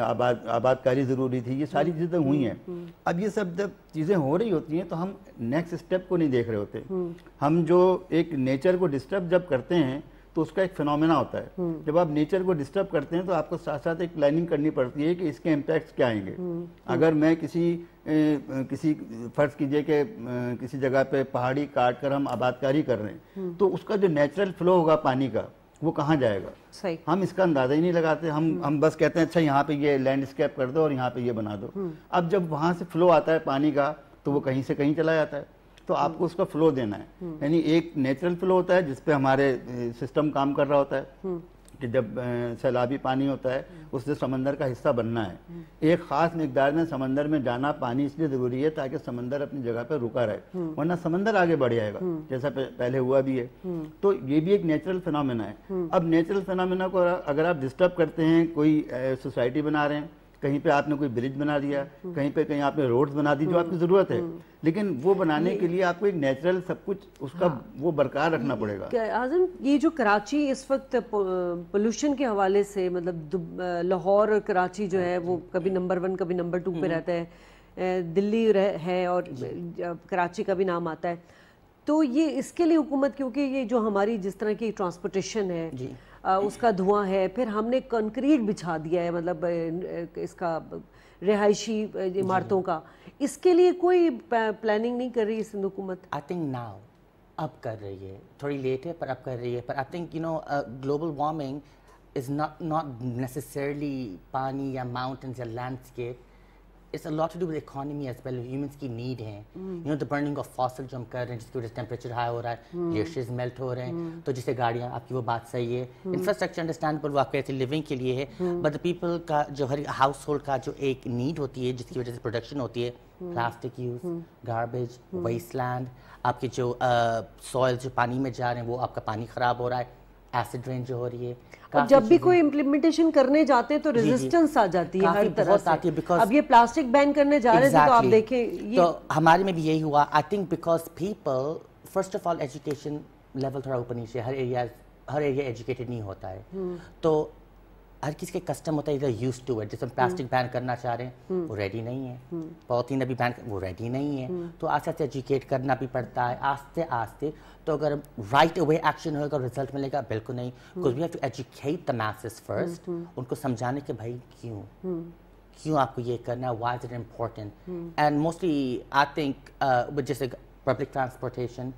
आबाद आबादकारी ज़रूरी थी ये सारी हम्म। चीज़ें हुई हैं हम्म। अब ये सब जब चीज़ें हो रही होती हैं तो हम नेक्स्ट स्टेप को नहीं देख रहे होते हम जो एक नेचर को डिस्टर्ब जब करते हैं तो उसका एक फिनोमेना होता है हम्म। जब आप नेचर को डिस्टर्ब करते हैं तो आपको साथ साथ एक प्लानिंग करनी पड़ती है कि इसके इम्पैक्ट्स क्या आएंगे हम्म, हम्म। अगर मैं किसी ए, किसी फर्ज कीजिए कि किसी जगह पे पहाड़ी काट कर हम आबादकारी कर रहे हैं तो उसका जो नेचुरल फ्लो होगा पानी का वो कहाँ जाएगा सही हम इसका अंदाज़ा ही नहीं लगाते हम हम बस कहते हैं अच्छा यहाँ पे ये लैंडस्केप कर दो और यहाँ पे ये बना दो अब जब वहाँ से फ्लो आता है पानी का तो वो कहीं से कहीं चला जाता है तो आपको हम्म। उसका फ्लो देना है हम्म। यानी एक नेचुरल फ्लो होता है जिसपे हमारे सिस्टम काम कर रहा होता है हम्म। कि जब सैलाबी पानी होता है उससे समंदर का हिस्सा बनना है एक ख़ास मकदार में समंदर में जाना पानी इसलिए ज़रूरी है ताकि समंदर अपनी जगह पर रुका रहे वरना समंदर आगे बढ़ जाएगा जैसा पहले हुआ भी है तो ये भी एक नेचुरल फिनमिना है अब नेचुरल फिनमिना को अगर आप डिस्टर्ब करते हैं कोई सोसाइटी बना रहे हैं कहीं पे आपने कोई ब्रिज बना दिया हम्म। कहीं पे कहीं आपने रोड्स बना दी जो हम्म। आपकी ज़रूरत है हम्म। लेकिन वो बनाने के लिए आपको एक नेचुरल सब कुछ उसका हाँ। वो बरकरार रखना पड़ेगा आजम ये जो कराची इस वक्त पोल्यूशन के हवाले से मतलब लाहौर और कराची जो है वो अच्छा। कभी नंबर वन कभी नंबर टू पे रहता है दिल्ली है और कराची का भी नाम आता है तो ये इसके लिए हुकूमत क्योंकि ये जो हमारी जिस तरह की ट्रांसपोर्टेशन है उसका धुआं है फिर हमने कंक्रीट बिछा दिया है मतलब इसका रिहायशी इमारतों का इसके लिए कोई प्लानिंग नहीं कर रही है सिंध हुकूमत आई थिंक नाउ अब कर रही है थोड़ी लेट है पर अब कर रही है पर I think you know global warming is not not necessarily पानी या माउंटेन्स या landscape it's a lot to do with economy as well humans की नीड है you know the burning of fossil जो हम कर रहे हैं जिसकी वजह से टेम्परेचर हाई हो रहा है ग्लेशियर्स मेल्ट हो रहे हैं तो जिससे गाड़ियाँ आपकी वो बात सही है इंफ्रास्ट्रक्चर अंडरस्टैंड पर वो आपके ऐसे लिविंग के लिए है बट द पीपल का जो हर हाउस होल्ड का जो एक नीड होती है जिसकी वजह से प्रोडक्शन होती है plastic use garbage waste land आपके जो सॉयल uh, जो पानी में जा रहे हैं वो आपका पानी ख़राब हो रहा है एसिड रेन जो हो रही है और जब भी कोई इम्प्लीमेंटेशन करने जाते हैं तो रेजिस्टेंस आ जाती है हर तरह से आती because, अब ये प्लास्टिक बैन करने जा exactly. रहे थे तो आप देखें ये तो हमारे में भी यही हुआ I think because people first of all education level थोड़ा ऊपर नीचे हर एरिया हर एरिया एजुकेटेड नहीं होता है hmm. तो हर किसी के कस्टम होता है इधर यूज टू इट जैसे प्लास्टिक बैन करना चाह रहे हैं हम्म। वो रेडी नहीं है हम्म। पॉलिथीन अभी बैन वो रेडी नहीं है हम्म। तो आस्ते आस्ते एजुकेट करना भी पड़ता है आस्ते आस्ते तो अगर राइट अवे एक्शन होगा रिजल्ट मिलेगा बिल्कुल नहीं because we have to educate the message first उनको समझाने के भाई क्यों क्यों आपको ये करना है why is it important and mostly I think जैसे पब्लिक ट्रांसपोर्टेशन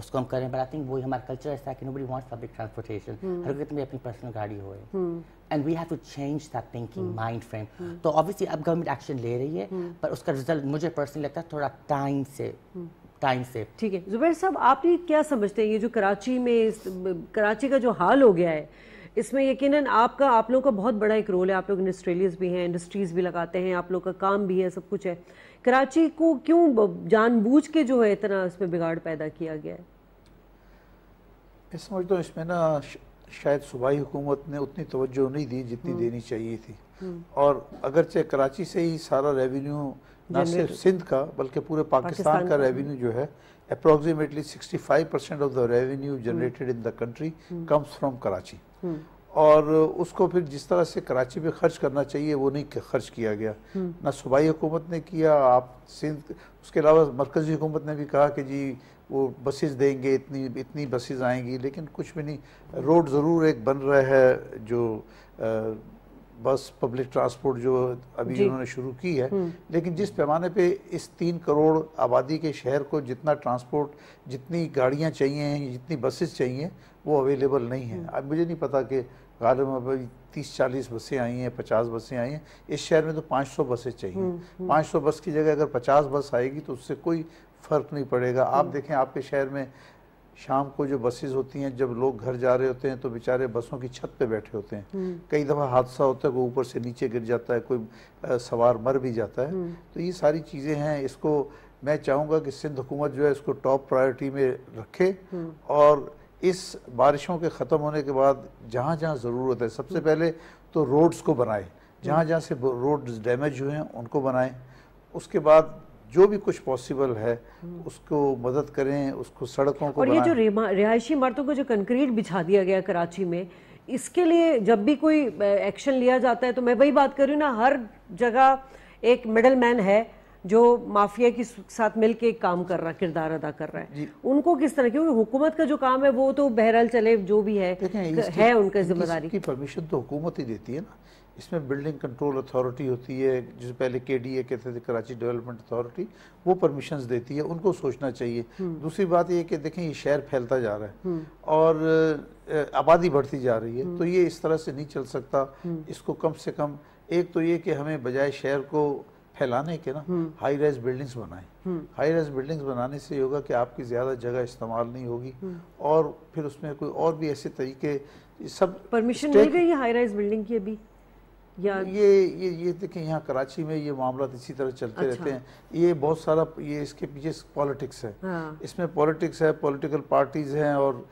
उसको हम करें बट आई थिंक वही हमारा कल्चर ऐसा है कि नोबडी वांट्स पब्लिक ट्रांसपोर्टेशन हर कोई तुम्हें अपनी पर्सनल गाड़ी हो and we have to change that thinking mind frame तो ऑब्वियसली अब गवर्नमेंट एक्शन ले रही है हम्म। पर उसका रिजल्ट मुझे पर्सनली लगता है थोड़ा टाइम से टाइम हम्म। से ठीक है जुबैर साहब आप ये क्या समझते हैं ये जो कराची में कराची का जो हाल हो गया है इसमें यकीनन आपका आप लोगों का बहुत बड़ा एक रोल है आप लोग इंडस्ट्रेलियस भी हैं इंडस्ट्रीज भी लगाते हैं आप लोग का काम भी है सब कुछ है कराची को क्यों जानबूझ के जो है इतना उसमें बिगाड़ पैदा किया गया है मैं समझता हूँ इसमें ना शायद सूबाई हुकूमत ने उतनी तवज्जो नहीं दी जितनी हम्म। देनी चाहिए थी हम्म। और अगरचे कराची से ही सारा रेवेन्यू ना सिर्फ सिंध का बल्कि पूरे पाकिस्तान, पाकिस्तान का रेवेन्यू जो है approximately 65 percent of the revenue generated in the country comes from Karachi हम्म। और उसको फिर जिस तरह से कराची पे खर्च करना चाहिए वो नहीं खर्च किया गया हम्म। ना सूबाई हुकूमत ने किया आप सिंध उसके अलावा मरकज़ी हुकूमत ने भी कहा कि जी वो बसेज़ देंगे इतनी इतनी बसेज आएंगी लेकिन कुछ भी नहीं रोड ज़रूर एक बन रहा है जो आ, बस पब्लिक ट्रांसपोर्ट जो अभी उन्होंने शुरू की है हम्म। लेकिन जिस पैमाने पे इस तीन करोड़ आबादी के शहर को जितना ट्रांसपोर्ट जितनी गाड़ियाँ चाहिए जितनी बसेज चाहिए वो अवेलेबल नहीं है अब मुझे नहीं पता कि गालिब अभी तीस चालीस बसें आई हैं पचास बसें आई हैं इस शहर में तो पाँच सौ बसें चाहिए हम्म, हम्म। पाँच सौ बस की जगह अगर पचास बस आएगी तो उससे कोई फ़र्क नहीं पड़ेगा आप हम्म। देखें आपके शहर में शाम को जो बसेस होती हैं जब लोग घर जा रहे होते हैं तो बेचारे बसों की छत पे बैठे होते हैं कई दफ़ा हादसा होता है कोई ऊपर से नीचे गिर जाता है कोई आ, सवार मर भी जाता है तो ये सारी चीज़ें हैं इसको मैं चाहूँगा कि सिंध हुकूमत जो है इसको टॉप प्रायोरिटी में रखे और इस बारिशों के ख़त्म होने के बाद जहाँ जहाँ ज़रूरत है सबसे हम्म। पहले तो रोड्स को बनाए हम्म। जहाँ जहाँ से रोड्स डैमेज हुए हैं उनको बनाएं उसके बाद जो भी कुछ पॉसिबल है हम्म। उसको मदद करें उसको सड़कों को और ये जो रिहायशी इमारतों को जो कंक्रीट बिछा दिया गया कराची में इसके लिए जब भी कोई एक्शन लिया जाता है तो मैं वही बात कर रही हूँ ना हर जगह एक मिडल मैन है जो माफिया के साथ मिलके काम कर रहा किरदार अदा कर रहा है उनको किस तरह क्योंकि हुकूमत का जो काम है वो तो बहरहाल चले जो भी है है उनका जिम्मेदारी की परमिशन तो हुकूमत ही देती है ना इसमें बिल्डिंग कंट्रोल अथॉरिटी होती है जिसे पहले के डी ए कहते थे कराची डेवलपमेंट अथॉरिटी वो परमिशंस देती है उनको सोचना चाहिए हम्म। दूसरी बात ये कि देखें ये शहर फैलता जा रहा है हम्म। और आबादी बढ़ती जा रही है तो हम्म। ये इस तरह से नहीं चल सकता इसको कम से कम एक तो ये कि हमें बजाय शहर को फैलाने के ना हाई राइज बिल्डिंग्स बनाए हाई राइज बिल्डिंग्स बनाने से ये होगा कि आपकी ज़्यादा जगह इस्तेमाल नहीं होगी हम्म। और फिर उसमें कोई और भी ऐसे तरीके सब परमिशन मिल गई हाई राइज बिल्डिंग की अभी ये ये ये देखें यहाँ कराची में ये मामला इसी तरह चलते अच्छा। रहते हैं ये बहुत सारा ये इसके पीछे पॉलिटिक्स है हाँ। इसमें पॉलिटिक्स है पॉलिटिकल पार्टीज़ हैं और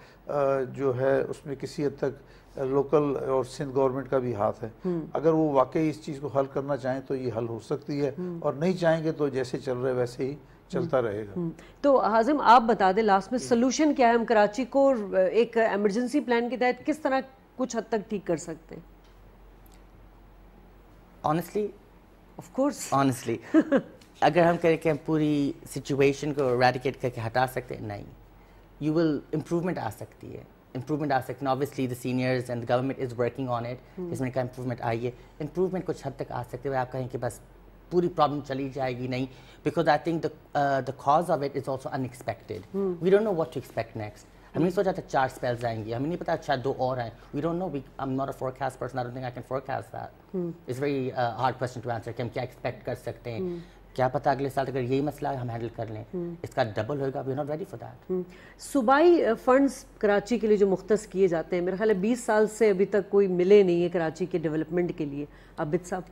जो है उसमें किसी हद तक लोकल और सिंध गवर्नमेंट का भी हाथ है हम्म। अगर वो वाकई इस चीज़ को हल करना चाहें तो ये हल हो सकती है हम्म। और नहीं चाहेंगे तो जैसे चल रहे वैसे ही हम्म। चलता रहेगा तो हाजिम आप बता दें लास्ट में सोल्यूशन क्या है हम कराची को एक एमरजेंसी प्लान के तहत किस तरह कुछ हद तक ठीक कर सकते हैं ऑनेस्टली ऑफ कोर्स ऑनेस्टली अगर हम कहें कि हम पूरी सिचुएशन को रेडिकेट करके हटा सकते हैं नहीं यू विल इम्प्रूवमेंट आ सकती है इम्प्रूवमेंट आ सकते हैं obviously the seniors and government is working on it इसमें क्या इम्प्रूवमेंट आई है इम्प्रूवमेंट कुछ हद तक आ सकते हैं आप कहें कि बस पूरी प्रॉब्लम चली जाएगी नहीं because I think the cause of it is also unexpected we don't know what to expect next हमें नहीं सोचा था चार स्पेल्स आएंगी हमें नहीं पता अच्छा दो और हैं we don't know we I am not a forecast person I don't think I can forecast that it's very hard question to answer कि हम क्या एक्सपेक्ट कर सकते हैं hmm. क्या पता अगले साल अगर यही मसला हम हैंडल कर लें हम्म। इसका डबल होगा we not ready for that सूबाई फंड्स कराची के लिए जो मुख्त किए जाते हैं मेरे ख्याल है बीस साल से अभी तक कोई मिले नहीं है कराची के डेवलपमेंट के लिए आबिद साहब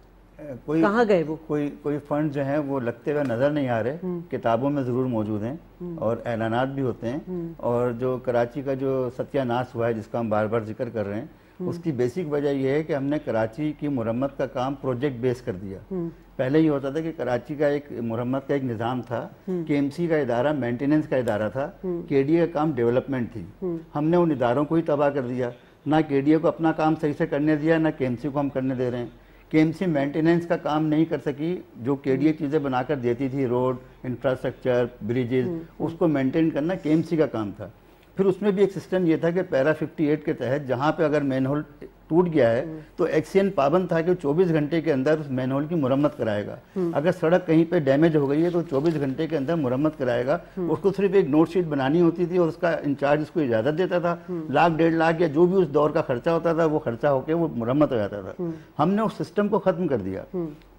कोई कहाँ गए वो कोई कोई फंड जो है वो लगते हुए नज़र नहीं आ रहे हम्म। किताबों में ज़रूर मौजूद हैं हम्म। और ऐलानात भी होते हैं और जो कराची का जो सत्यानाश हुआ है जिसका हम बार बार जिक्र कर रहे हैं हम्म। उसकी बेसिक वजह यह है कि हमने कराची की मुरम्मत का काम प्रोजेक्ट बेस कर दिया हम्म। पहले ये होता था कि कराची का एक मुरम्मत का एक निज़ाम था के एम सी का इदारा मेंटेनेंस का इदारा था के हम्म। डी का काम डेवलपमेंट थी हमने उन इदारों को ही तबाह कर दिया ना के डी को अपना काम सही से करने दिया ना के एम सी को हम करने दे रहे हैं के एम सी मेंटेनेंस का काम नहीं कर सकी जो के डी ए चीज़ें बनाकर देती थी रोड इंफ्रास्ट्रक्चर ब्रिजेज उसको मेंटेन करना के एम सी का काम था फिर उसमें भी एक सिस्टम ये था कि पैरा 58 के तहत जहाँ पे अगर मेन होल टूट गया है हम्म। तो एक्सीएन पाबंद था कि 24 घंटे के अंदर उस मैन होल की मुरम्मत कराएगा हम्म। अगर सड़क कहीं पे डैमेज हो गई है तो 24 घंटे के अंदर मुरम्मत कराएगा हम्म। उसको सिर्फ एक नोट शीट बनानी होती थी और उसका इंचार्ज उसको इजाज़त देता था लाख डेढ़ लाख या जो भी उस दौर का खर्चा होता था वो खर्चा होकर वो मुरम्मत हो जाता था हमने उस सिस्टम को ख़त्म कर दिया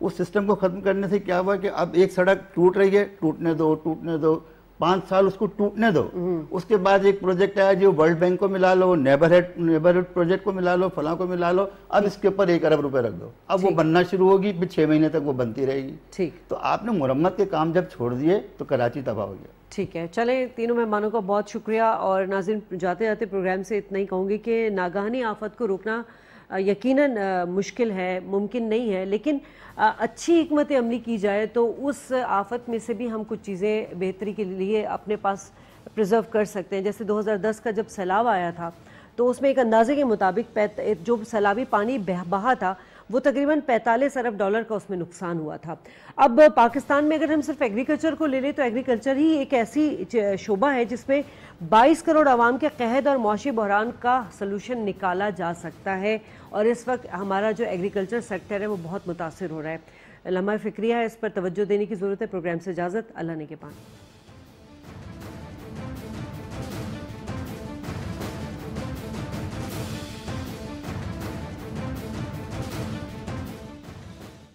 उस सिस्टम को ख़त्म करने से क्या हुआ कि अब एक सड़क टूट रही है टूटने दो टूटने दो पांच साल उसको टूटने दो उसके बाद एक प्रोजेक्ट आया जो वर्ल्ड बैंक को मिला लो नेबरहेड नेबरहुड प्रोजेक्ट को मिला लो फला को मिला लो अब इसके ऊपर एक अरब रुपए रख दो अब वो बनना शुरू होगी फिर छह महीने तक वो बनती रहेगी ठीक तो आपने मुरम्मत के काम जब छोड़ दिए तो कराची तबाह हो गया ठीक है चले तीनों मेहमानों का बहुत शुक्रिया और नाजिन जाते जाते प्रोग्राम से इतना ही कहूंगी कि नागहानी आफत को रोकना यकीनन मुश्किल है मुमकिन नहीं है लेकिन अच्छी हमत अमली की जाए तो उस आफत में से भी हम कुछ चीज़ें बेहतरी के लिए अपने पास प्रिजर्व कर सकते हैं जैसे 2010 का जब सैलाब आया था तो उसमें एक अंदाजे के मुताबिक जो सैलाबी पानी बह बहा था वो तकरीबन 45 अरब डॉलर का उसमें नुकसान हुआ था अब पाकिस्तान में अगर हम सिर्फ एग्रीकल्चर को ले लें तो एग्रीकल्चर ही एक ऐसी शोबा है जिसमें 22 करोड़ आवाम के कहद और मुशी बहरान का सलूशन निकाला जा सकता है और इस वक्त हमारा जो एग्रीकल्चर सेक्टर है वो बहुत मुतासर हो रहा है लम्हा फिक्रिया है इस पर तोज्जो देने की ज़रूरत है प्रोग्राम से इजाज़त अल्लाह ने के पास